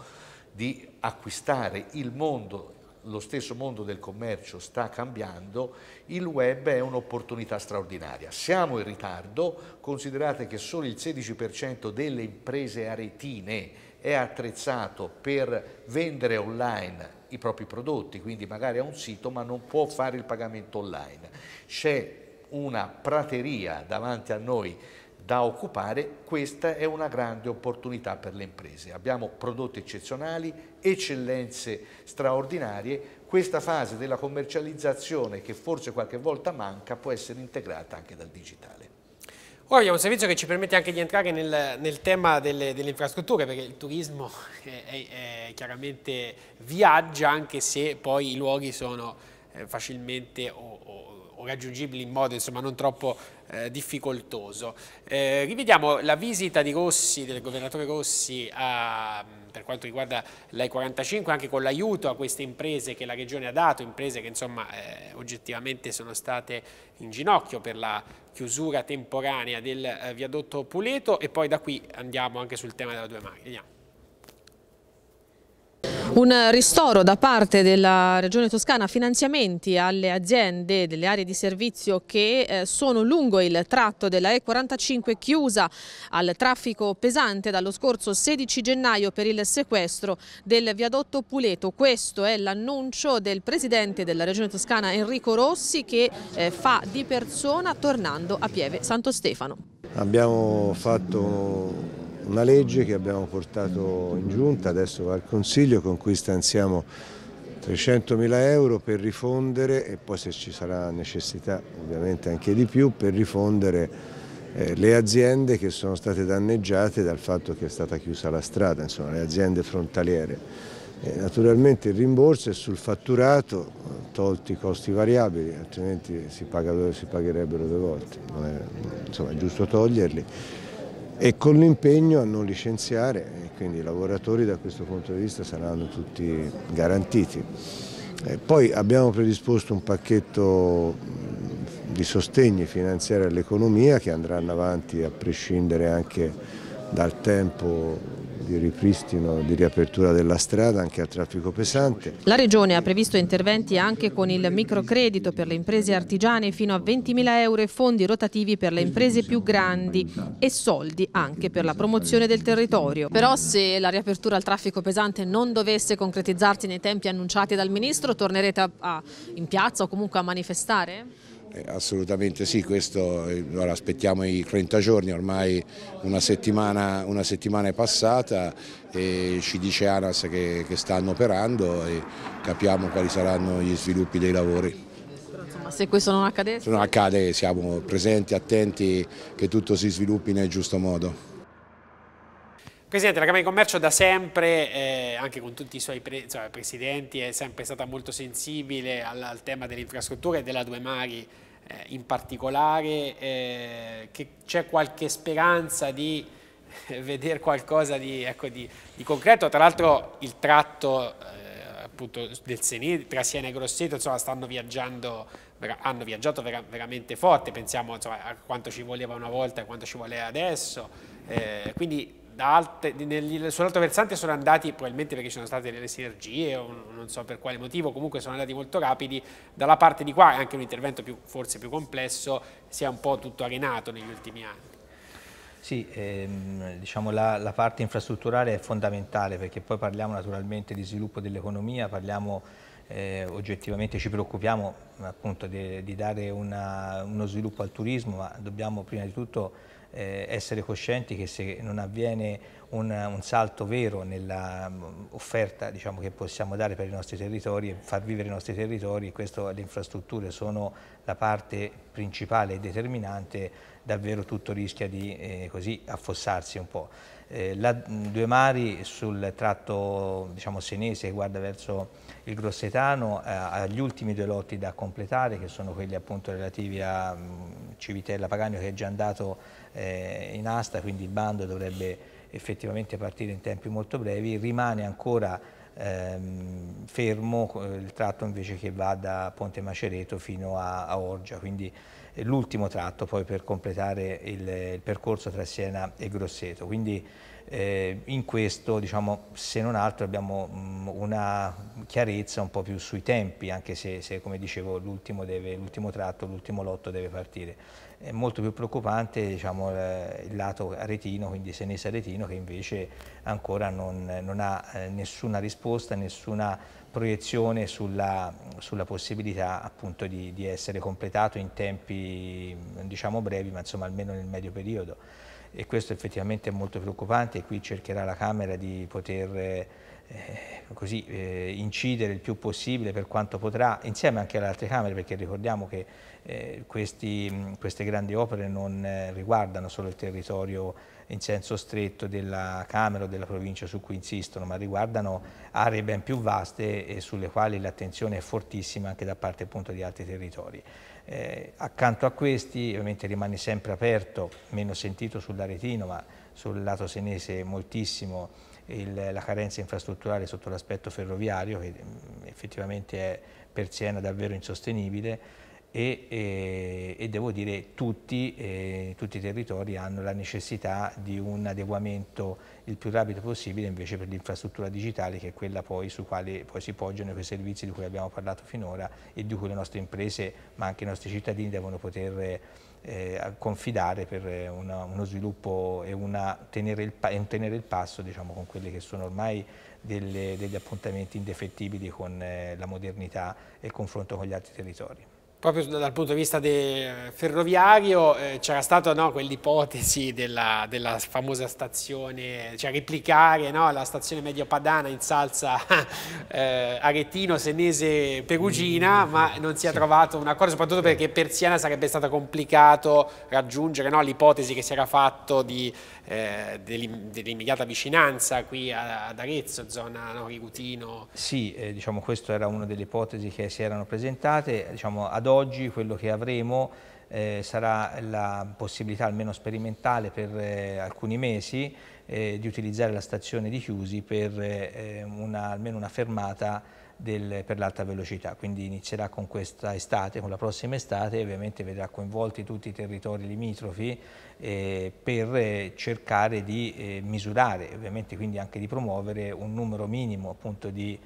di acquistare il mondo lo stesso mondo del commercio sta cambiando, il web è un'opportunità straordinaria. Siamo in ritardo, considerate che solo il 16% delle imprese aretine è attrezzato per vendere online i propri prodotti, quindi magari ha un sito ma non può fare il pagamento online. C'è una prateria davanti a noi da occupare, questa è una grande opportunità per le imprese. Abbiamo prodotti eccezionali, eccellenze straordinarie, questa fase della commercializzazione che forse qualche volta manca può essere integrata anche dal digitale. Ora abbiamo un servizio che ci permette anche di entrare nel, nel tema delle, delle, infrastrutture, perché il turismo (laughs) è, è, è chiaramente viaggia, anche se poi i luoghi sono eh, facilmente o, o, o raggiungibili in modo insomma, non troppo eh, difficoltoso. Eh, rivediamo la visita di Rossi, del governatore Rossi a, per quanto riguarda l'Ai45, anche con l'aiuto a queste imprese che la Regione ha dato, imprese che insomma eh, oggettivamente sono state in ginocchio per la chiusura temporanea del eh, viadotto Puleto e poi da qui andiamo anche sul tema della due mani. Vediamo. Un ristoro da parte della Regione Toscana finanziamenti alle aziende delle aree di servizio che eh, sono lungo il tratto della E45 chiusa al traffico pesante dallo scorso 16 gennaio per il sequestro del viadotto Puleto. Questo è l'annuncio del Presidente della Regione Toscana Enrico Rossi che eh, fa di persona tornando a Pieve Santo Stefano. Abbiamo fatto una legge che abbiamo portato in giunta, adesso va al Consiglio, con cui stanziamo 300 mila euro per rifondere e poi se ci sarà necessità ovviamente anche di più per rifondere eh, le aziende che sono state danneggiate dal fatto che è stata chiusa la strada, insomma le aziende frontaliere. Eh, naturalmente il rimborso è sul fatturato, tolti i costi variabili, altrimenti si, paga, si pagherebbero due volte, è, insomma è giusto toglierli e con l'impegno a non licenziare, quindi i lavoratori da questo punto di vista saranno tutti garantiti. E eh, poi abbiamo predisposto un pacchetto di sostegni finanziari all'economia che andranno avanti a prescindere anche dal tempo di ripristino, di riapertura della strada anche al traffico pesante. La Regione ha previsto interventi anche con il microcredito per le imprese artigiane fino a 20.000 euro e fondi rotativi per le imprese più grandi e soldi anche per la promozione del territorio. Però se la riapertura al traffico pesante non dovesse concretizzarsi nei tempi annunciati dal Ministro, tornerete a, a, in piazza o comunque a manifestare? Eh, assolutamente sì, questo, allora, eh, aspettiamo i 30 giorni, ormai una settimana, una settimana è passata e ci dice ANAS che, che, stanno operando e capiamo quali saranno gli sviluppi dei lavori. Ma se questo non accade? Se non accade siamo presenti, attenti che tutto si sviluppi nel giusto modo. Presidente, la Camera di Commercio da sempre, eh, anche con tutti i suoi pre cioè, presidenti, è sempre stata molto sensibile al, al tema delle infrastrutture e della Due Mari eh, in particolare, eh, c'è qualche speranza di eh, vedere qualcosa di, ecco, di, di concreto, tra l'altro il tratto eh, appunto del Senil, tra Siena e Grosseto, insomma, stanno viaggiando, hanno viaggiato vera, veramente forte, pensiamo insomma, a quanto ci voleva una volta e a quanto ci vuole adesso, eh, quindi alte, nel, sull'altro versante sono andati, probabilmente perché ci sono state delle sinergie o non so per quale motivo, comunque sono andati molto rapidi, dalla parte di qua è anche un intervento più, forse più complesso, si è un po' tutto arenato negli ultimi anni. Sì, ehm, diciamo la, la, parte infrastrutturale è fondamentale perché poi parliamo naturalmente di sviluppo dell'economia, parliamo eh, oggettivamente, ci preoccupiamo appunto di, di dare una, uno sviluppo al turismo, ma dobbiamo prima di tutto eh, essere coscienti che se non avviene un, un salto vero nell'offerta mm, diciamo, che possiamo dare per i nostri territori e far vivere i nostri territori, questo, le infrastrutture sono la parte principale e determinante, davvero tutto rischia di eh, così affossarsi un po'. Eh, la mm, Due Mari sul tratto diciamo, senese che guarda verso il Grossetano eh, ha ultimi due lotti da completare che sono quelli appunto relativi a mh, mm, Civitella Pagano che è già andato eh, in asta, quindi il bando dovrebbe effettivamente partire in tempi molto brevi, rimane ancora ehm, fermo eh, il tratto invece che va da Ponte Macereto fino a, a Orgia, quindi eh, l'ultimo tratto poi per completare il, il percorso tra Siena e Grosseto. Quindi, eh, in questo, diciamo, se non altro, abbiamo mh, mm, una chiarezza un po' più sui tempi, anche se, se come dicevo, l'ultimo, tratto, l'ultimo lotto deve partire. È molto più preoccupante diciamo, eh, il lato aretino, quindi Senese aretino, che invece ancora non, non ha eh, nessuna risposta, nessuna proiezione sulla, sulla possibilità appunto di, di, essere completato in tempi diciamo brevi, ma insomma almeno nel medio periodo e questo effettivamente è molto preoccupante e qui cercherà la Camera di poter eh, così, eh, incidere il più possibile per quanto potrà, insieme anche alle altre Camere, perché ricordiamo che eh, questi, queste grandi opere non eh, riguardano solo il territorio in senso stretto della Camera o della provincia su cui insistono, ma riguardano aree ben più vaste e sulle quali l'attenzione è fortissima anche da parte appunto di altri territori. Eh, accanto a questi ovviamente rimane sempre aperto, meno sentito sull'aretino ma sul lato senese moltissimo il, la carenza infrastrutturale sotto l'aspetto ferroviario che mm, effettivamente è per Siena davvero insostenibile e, e, eh, e, devo dire tutti, eh, tutti i territori hanno la necessità di un adeguamento il più rapido possibile invece per l'infrastruttura digitale che è quella poi su quale poi si poggiano quei servizi di cui abbiamo parlato finora e di cui le nostre imprese ma anche i nostri cittadini devono poter eh, confidare per una, uno sviluppo e, una, tenere, il, e tenere il passo diciamo, con quelli che sono ormai delle, degli appuntamenti indefettibili con eh, la modernità e il confronto con gli altri territori proprio dal punto di vista ferroviario eh, c'era stata no, quell'ipotesi della, della, famosa stazione, cioè replicare no, la stazione mediopadana in salsa (laughs) eh, aretino, senese, perugina, mm, ma mm, non si è sì. trovato un accordo, soprattutto perché per Siena sarebbe stato complicato raggiungere no, l'ipotesi che si era fatto eh, dell'immediata vicinanza qui ad Arezzo, zona no, Rigutino. Sì, eh, diciamo questa era una delle ipotesi che si erano presentate, diciamo, ad oggi quello che avremo eh, sarà la possibilità almeno sperimentale per eh, alcuni mesi eh, di utilizzare la stazione di Chiusi per eh, una, almeno una fermata del, per l'alta velocità, quindi inizierà con questa estate, con la prossima estate ovviamente vedrà coinvolti tutti i territori limitrofi eh, per eh, cercare di misurare, ovviamente quindi anche di promuovere un numero minimo appunto di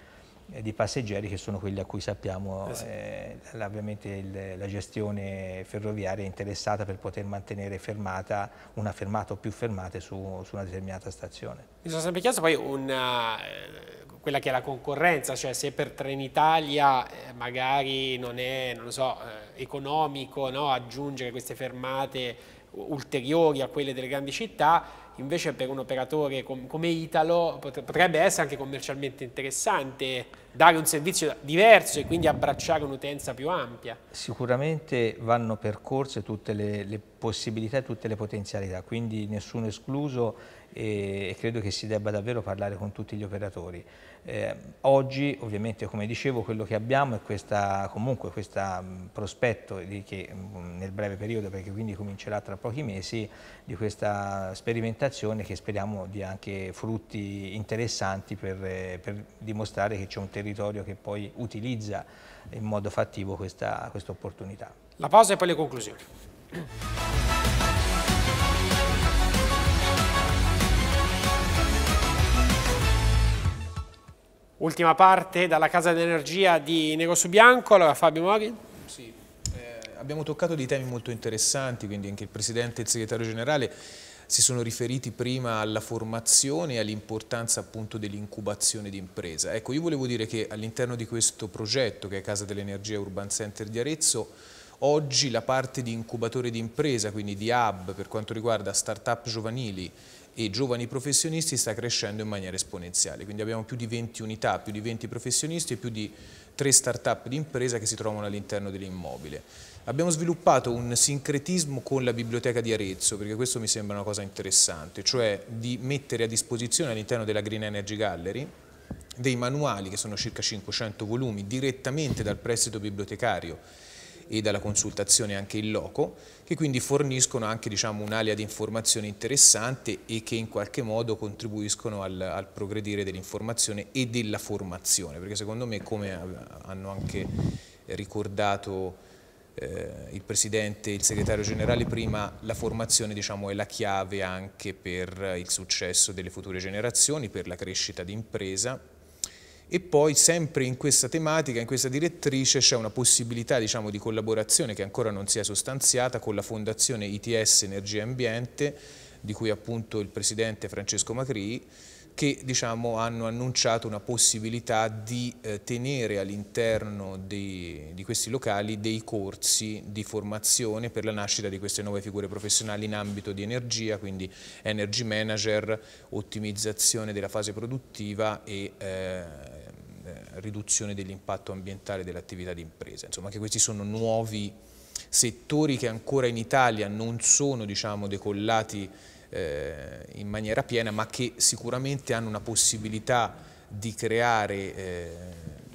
eh, di passeggeri che sono quelli a cui sappiamo esatto. eh, eh ovviamente il, la gestione ferroviaria è interessata per poter mantenere fermata una fermata o più fermate su, su una determinata stazione. Mi sono sempre chiesto poi una, eh, quella che è la concorrenza, cioè se per Trenitalia magari non è non so, economico no, aggiungere queste fermate ulteriori a quelle delle grandi città, invece per un operatore com come Italo potrebbe essere anche commercialmente interessante dare un servizio diverso e quindi abbracciare un'utenza più ampia. Sicuramente vanno percorse tutte le, le possibilità e tutte le potenzialità, quindi nessuno escluso e, credo che si debba davvero parlare con tutti gli operatori. Eh, oggi ovviamente come dicevo quello che abbiamo è questa, comunque questo mm, prospetto di, che mm, nel breve periodo perché quindi comincerà tra pochi mesi di questa sperimentazione che speriamo dia anche frutti interessanti per, eh, per dimostrare che c'è un territorio che poi utilizza in modo fattivo questa, questa opportunità. La pausa e poi le conclusioni. Ultima parte dalla Casa dell'Energia di Negozio Bianco, allora Fabio Moghi. Sì, eh, abbiamo toccato dei temi molto interessanti, quindi anche il Presidente e il Segretario Generale si sono riferiti prima alla formazione e all'importanza appunto dell'incubazione di impresa. Ecco, io volevo dire che all'interno di questo progetto che è Casa dell'Energia Urban Center di Arezzo, oggi la parte di incubatore di impresa, quindi di hub per quanto riguarda start-up giovanili, e giovani professionisti sta crescendo in maniera esponenziale. Quindi abbiamo più di 20 unità, più di 20 professionisti e più di tre start-up di impresa che si trovano all'interno dell'immobile. Abbiamo sviluppato un sincretismo con la biblioteca di Arezzo, perché questo mi sembra una cosa interessante, cioè di mettere a disposizione all'interno della Green Energy Gallery dei manuali, che sono circa 500 volumi, direttamente dal prestito bibliotecario e dalla consultazione anche in loco, che quindi forniscono anche diciamo, un'alia di informazione interessante e che in qualche modo contribuiscono al, al progredire dell'informazione e della formazione, perché secondo me, come hanno anche ricordato eh, il Presidente e il Segretario Generale prima, la formazione diciamo, è la chiave anche per il successo delle future generazioni, per la crescita d'impresa. impresa e poi sempre in questa tematica, in questa direttrice c'è una possibilità diciamo, di collaborazione che ancora non si è sostanziata con la fondazione ITS Energia e Ambiente di cui appunto il presidente Francesco Macri che diciamo, hanno annunciato una possibilità di eh, tenere all'interno di, di questi locali dei corsi di formazione per la nascita di queste nuove figure professionali in ambito di energia, quindi energy manager, ottimizzazione della fase produttiva e eh, riduzione dell'impatto ambientale dell'attività di impresa. Insomma, anche questi sono nuovi settori che ancora in Italia non sono diciamo, decollati eh, in maniera piena, ma che sicuramente hanno una possibilità di creare eh,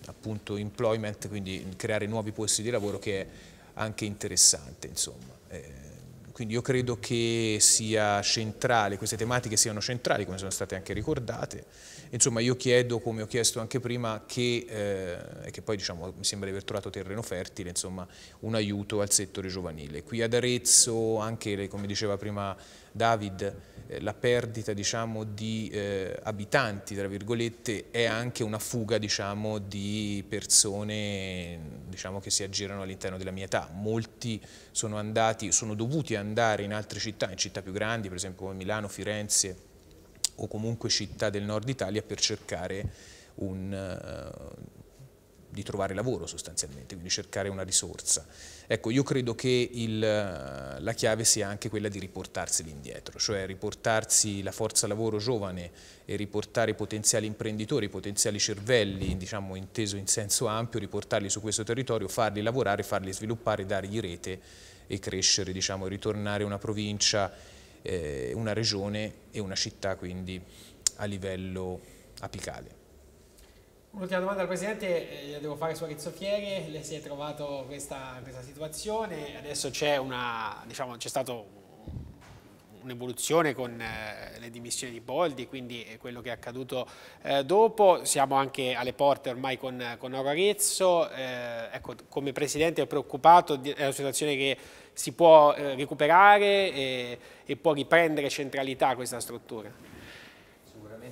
appunto employment, quindi creare nuovi posti di lavoro che è anche interessante. Insomma. Eh, quindi io credo che sia centrale, queste tematiche siano centrali, come sono state anche ricordate, Insomma io chiedo, come ho chiesto anche prima, che, eh, che poi diciamo, mi sembra di aver trovato terreno fertile, insomma, un aiuto al settore giovanile. Qui ad Arezzo, anche come diceva prima David, eh, la perdita diciamo, di eh, abitanti, tra virgolette, è anche una fuga diciamo, di persone diciamo, che si aggirano all'interno della mia età. Molti sono andati, sono dovuti andare in altre città, in città più grandi, per esempio come Milano, Firenze, o comunque città del nord Italia per cercare un, uh, di trovare lavoro sostanzialmente, quindi cercare una risorsa. Ecco, io credo che il, eh, la chiave sia anche quella di riportarseli indietro, cioè riportarsi la forza lavoro giovane e riportare potenziali imprenditori, potenziali cervelli, diciamo inteso in senso ampio, riportarli su questo territorio, farli lavorare, farli sviluppare, dargli rete e crescere, diciamo, ritornare una provincia eh, una regione e una città quindi a livello apicale. Un'ultima domanda al Presidente, eh, la devo fare su Arezzo Fiere, lei si è trovato questa, questa situazione, adesso c'è diciamo, stato un'evoluzione con eh, le dimissioni di Boldi, quindi quello che è accaduto eh, dopo. Siamo anche alle porte ormai con, con Arezzo. Eh, ecco, come Presidente è preoccupato, è una situazione che si può recuperare e, e può riprendere centralità questa struttura?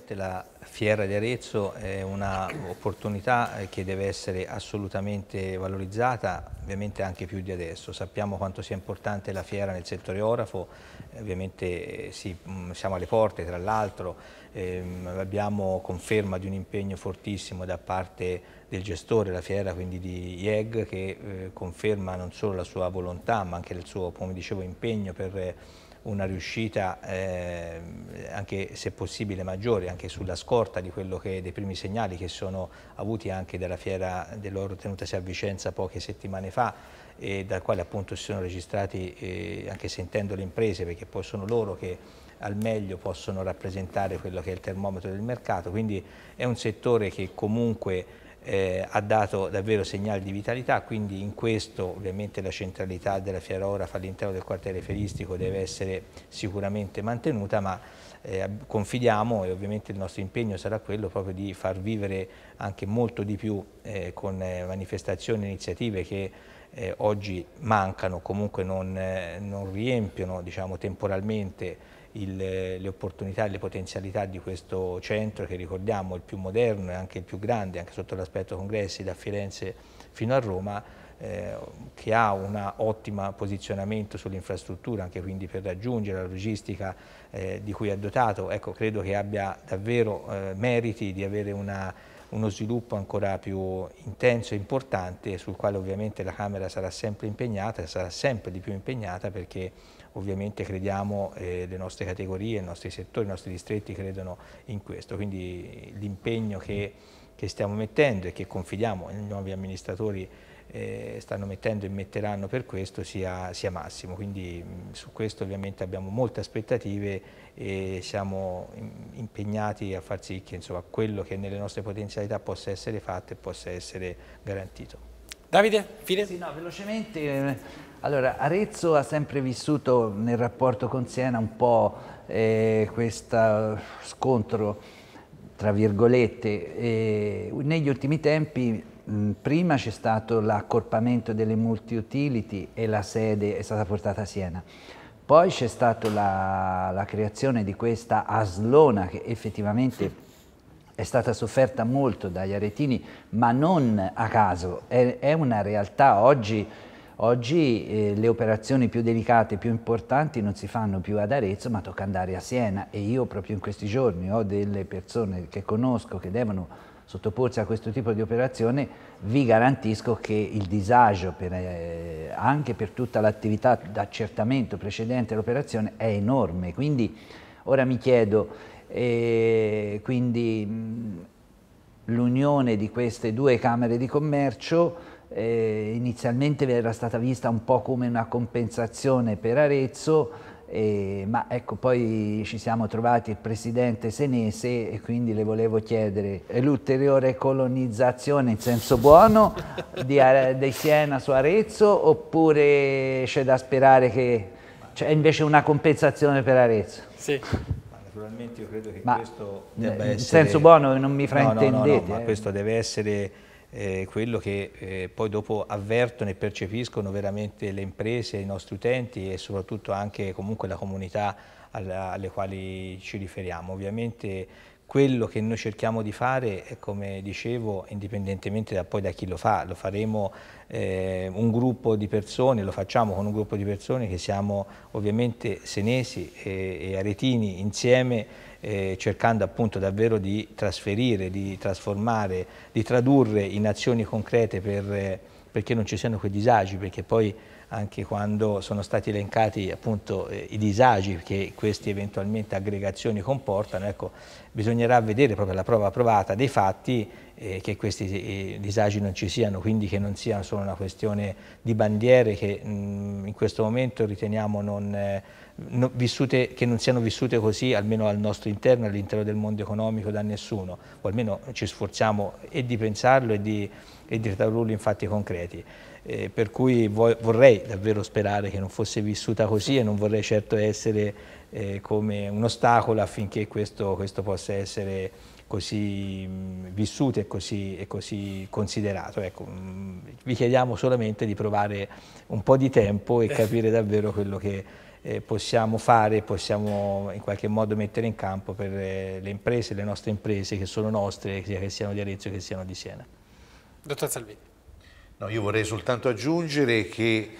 sicuramente la Fiera di Arezzo è un'opportunità eh, che deve essere assolutamente valorizzata, ovviamente anche più di adesso. Sappiamo quanto sia importante la fiera nel settore orafo, eh, ovviamente eh, sì, mm, siamo alle porte tra l'altro, ehm, abbiamo conferma di un impegno fortissimo da parte del gestore della fiera, quindi di IEG, che eh, conferma non solo la sua volontà ma anche il suo, come dicevo, impegno per una riuscita eh, anche se possibile maggiore, anche sulla scorta che, dei primi segnali che sono avuti anche dalla fiera dell'oro tenutasi a Vicenza poche settimane fa e dal quale appunto si sono registrati eh, anche sentendo le imprese perché poi sono loro che al meglio possono rappresentare quello che è il termometro del mercato, quindi è un settore che comunque eh, ha dato davvero segnali di vitalità, quindi in questo ovviamente la centralità della Fiera fiarografa all'interno del quartiere feristico deve essere sicuramente mantenuta, ma eh, confidiamo e ovviamente il nostro impegno sarà quello proprio di far vivere anche molto di più eh, con eh, manifestazioni e iniziative che eh, oggi mancano, comunque non, eh, non riempiono diciamo, temporalmente il, le opportunità e le potenzialità di questo centro che ricordiamo è il più moderno e anche il più grande, anche sotto l'aspetto congressi da Firenze fino a Roma, eh, che ha un ottimo posizionamento sull'infrastruttura, anche quindi per raggiungere la logistica eh, di cui è dotato, ecco, credo che abbia davvero eh, meriti di avere una, uno sviluppo ancora più intenso e importante sul quale ovviamente la Camera sarà sempre impegnata, e sarà sempre di più impegnata perché ovviamente crediamo, eh, le nostre categorie, i nostri settori, i nostri distretti credono in questo, quindi l'impegno che, che, stiamo mettendo e che confidiamo i nuovi amministratori eh, stanno mettendo e metteranno per questo sia, sia massimo, quindi mm, su questo ovviamente abbiamo molte aspettative e siamo impegnati a far sì che insomma, quello che nelle nostre potenzialità possa essere fatto e possa essere garantito. Davide, fine? Sì, no, velocemente... Eh, allora, Arezzo ha sempre vissuto nel rapporto con Siena un po' eh, questo scontro, tra virgolette. E negli ultimi tempi, mh, prima c'è stato l'accorpamento delle multi-utility e la sede è stata portata a Siena. Poi c'è stata la, la, creazione di questa aslona che effettivamente è stata sofferta molto dagli aretini, ma non a caso, è, è una realtà oggi Oggi eh, le operazioni più delicate, più importanti non si fanno più ad Arezzo ma tocca andare a Siena e io proprio in questi giorni ho delle persone che conosco che devono sottoporsi a questo tipo di operazione, vi garantisco che il disagio per, eh, anche per tutta l'attività d'accertamento precedente all'operazione è enorme. Quindi ora mi chiedo e quindi l'unione di queste due Camere di Commercio eh, inizialmente era stata vista un po' come una compensazione per Arezzo, eh, ma ecco poi ci siamo trovati il presidente senese e quindi le volevo chiedere l'ulteriore colonizzazione in senso buono di, di Siena su Arezzo oppure c'è da sperare che c'è cioè, invece una compensazione per Arezzo? Sì naturalmente io credo che ma questo eh, debba essere... senso buono non mi fraintendete. No, no, no, ma eh. questo deve essere eh, quello che eh, poi dopo avvertono e percepiscono veramente le imprese, i nostri utenti e soprattutto anche comunque la comunità alla, alle quali ci riferiamo. Ovviamente quello che noi cerchiamo di fare, come dicevo, indipendentemente da, poi da chi lo fa, lo faremo eh, un gruppo di persone, lo facciamo con un gruppo di persone che siamo ovviamente senesi e, e aretini insieme eh, cercando appunto davvero di trasferire, di trasformare, di tradurre in azioni concrete per, perché non ci siano quei disagi, perché poi anche quando sono stati elencati appunto, eh, i disagi che queste eventualmente aggregazioni comportano, ecco, bisognerà vedere proprio la prova provata dei fatti eh, che questi eh, disagi non ci siano, quindi che non sia solo una questione di bandiere che mh, mm, in questo momento riteniamo non, eh, no, vissute, che non siano vissute così almeno al nostro interno, all'interno del mondo economico da nessuno, o almeno ci sforziamo e di pensarlo e di, e di tradurlo in fatti concreti. Eh, per cui vo vorrei davvero sperare che non fosse vissuta così e non vorrei certo essere eh, come un ostacolo affinché questo, questo possa essere così mh, vissuto e così, e così considerato. Ecco, mh, vi chiediamo solamente di provare un po' di tempo e capire davvero quello che eh, possiamo fare, possiamo in qualche modo mettere in campo per eh, le imprese, le nostre imprese che sono nostre, sia che siano di Arezzo che siano di Siena. Dottor Salvini. No, io vorrei soltanto aggiungere che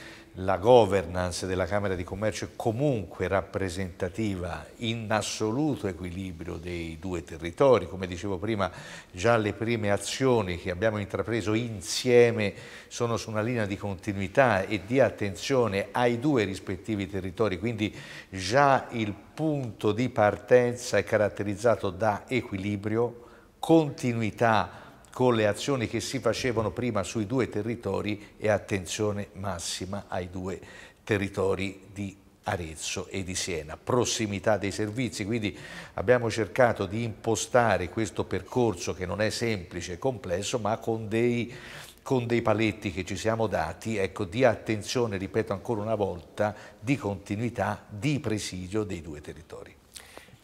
la governance della Camera di Commercio è comunque rappresentativa in assoluto equilibrio dei due territori. Come dicevo prima, già le prime azioni che abbiamo intrapreso insieme sono su una linea di continuità e di attenzione ai due rispettivi territori, quindi già il punto di partenza è caratterizzato da equilibrio, continuità, con le azioni che si facevano prima sui due territori e attenzione massima ai due territori di Arezzo e di Siena, prossimità dei servizi, quindi abbiamo cercato di impostare questo percorso che non è semplice e complesso ma con dei, con dei paletti che ci siamo dati, ecco, di attenzione, ripeto ancora una volta, di continuità, di presidio dei due territori.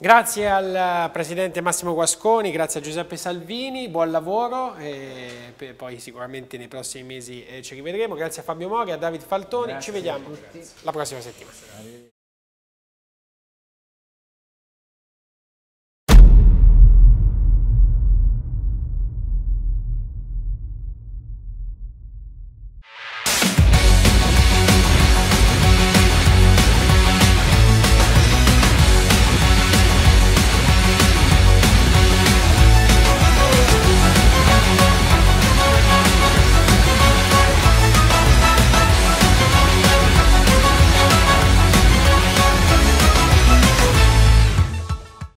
Grazie al Presidente Massimo Guasconi, grazie a Giuseppe Salvini, buon lavoro e poi sicuramente nei prossimi mesi eh, ci rivedremo. Grazie a Fabio Mori, a David Faltoni, grazie ci vediamo la prossima settimana.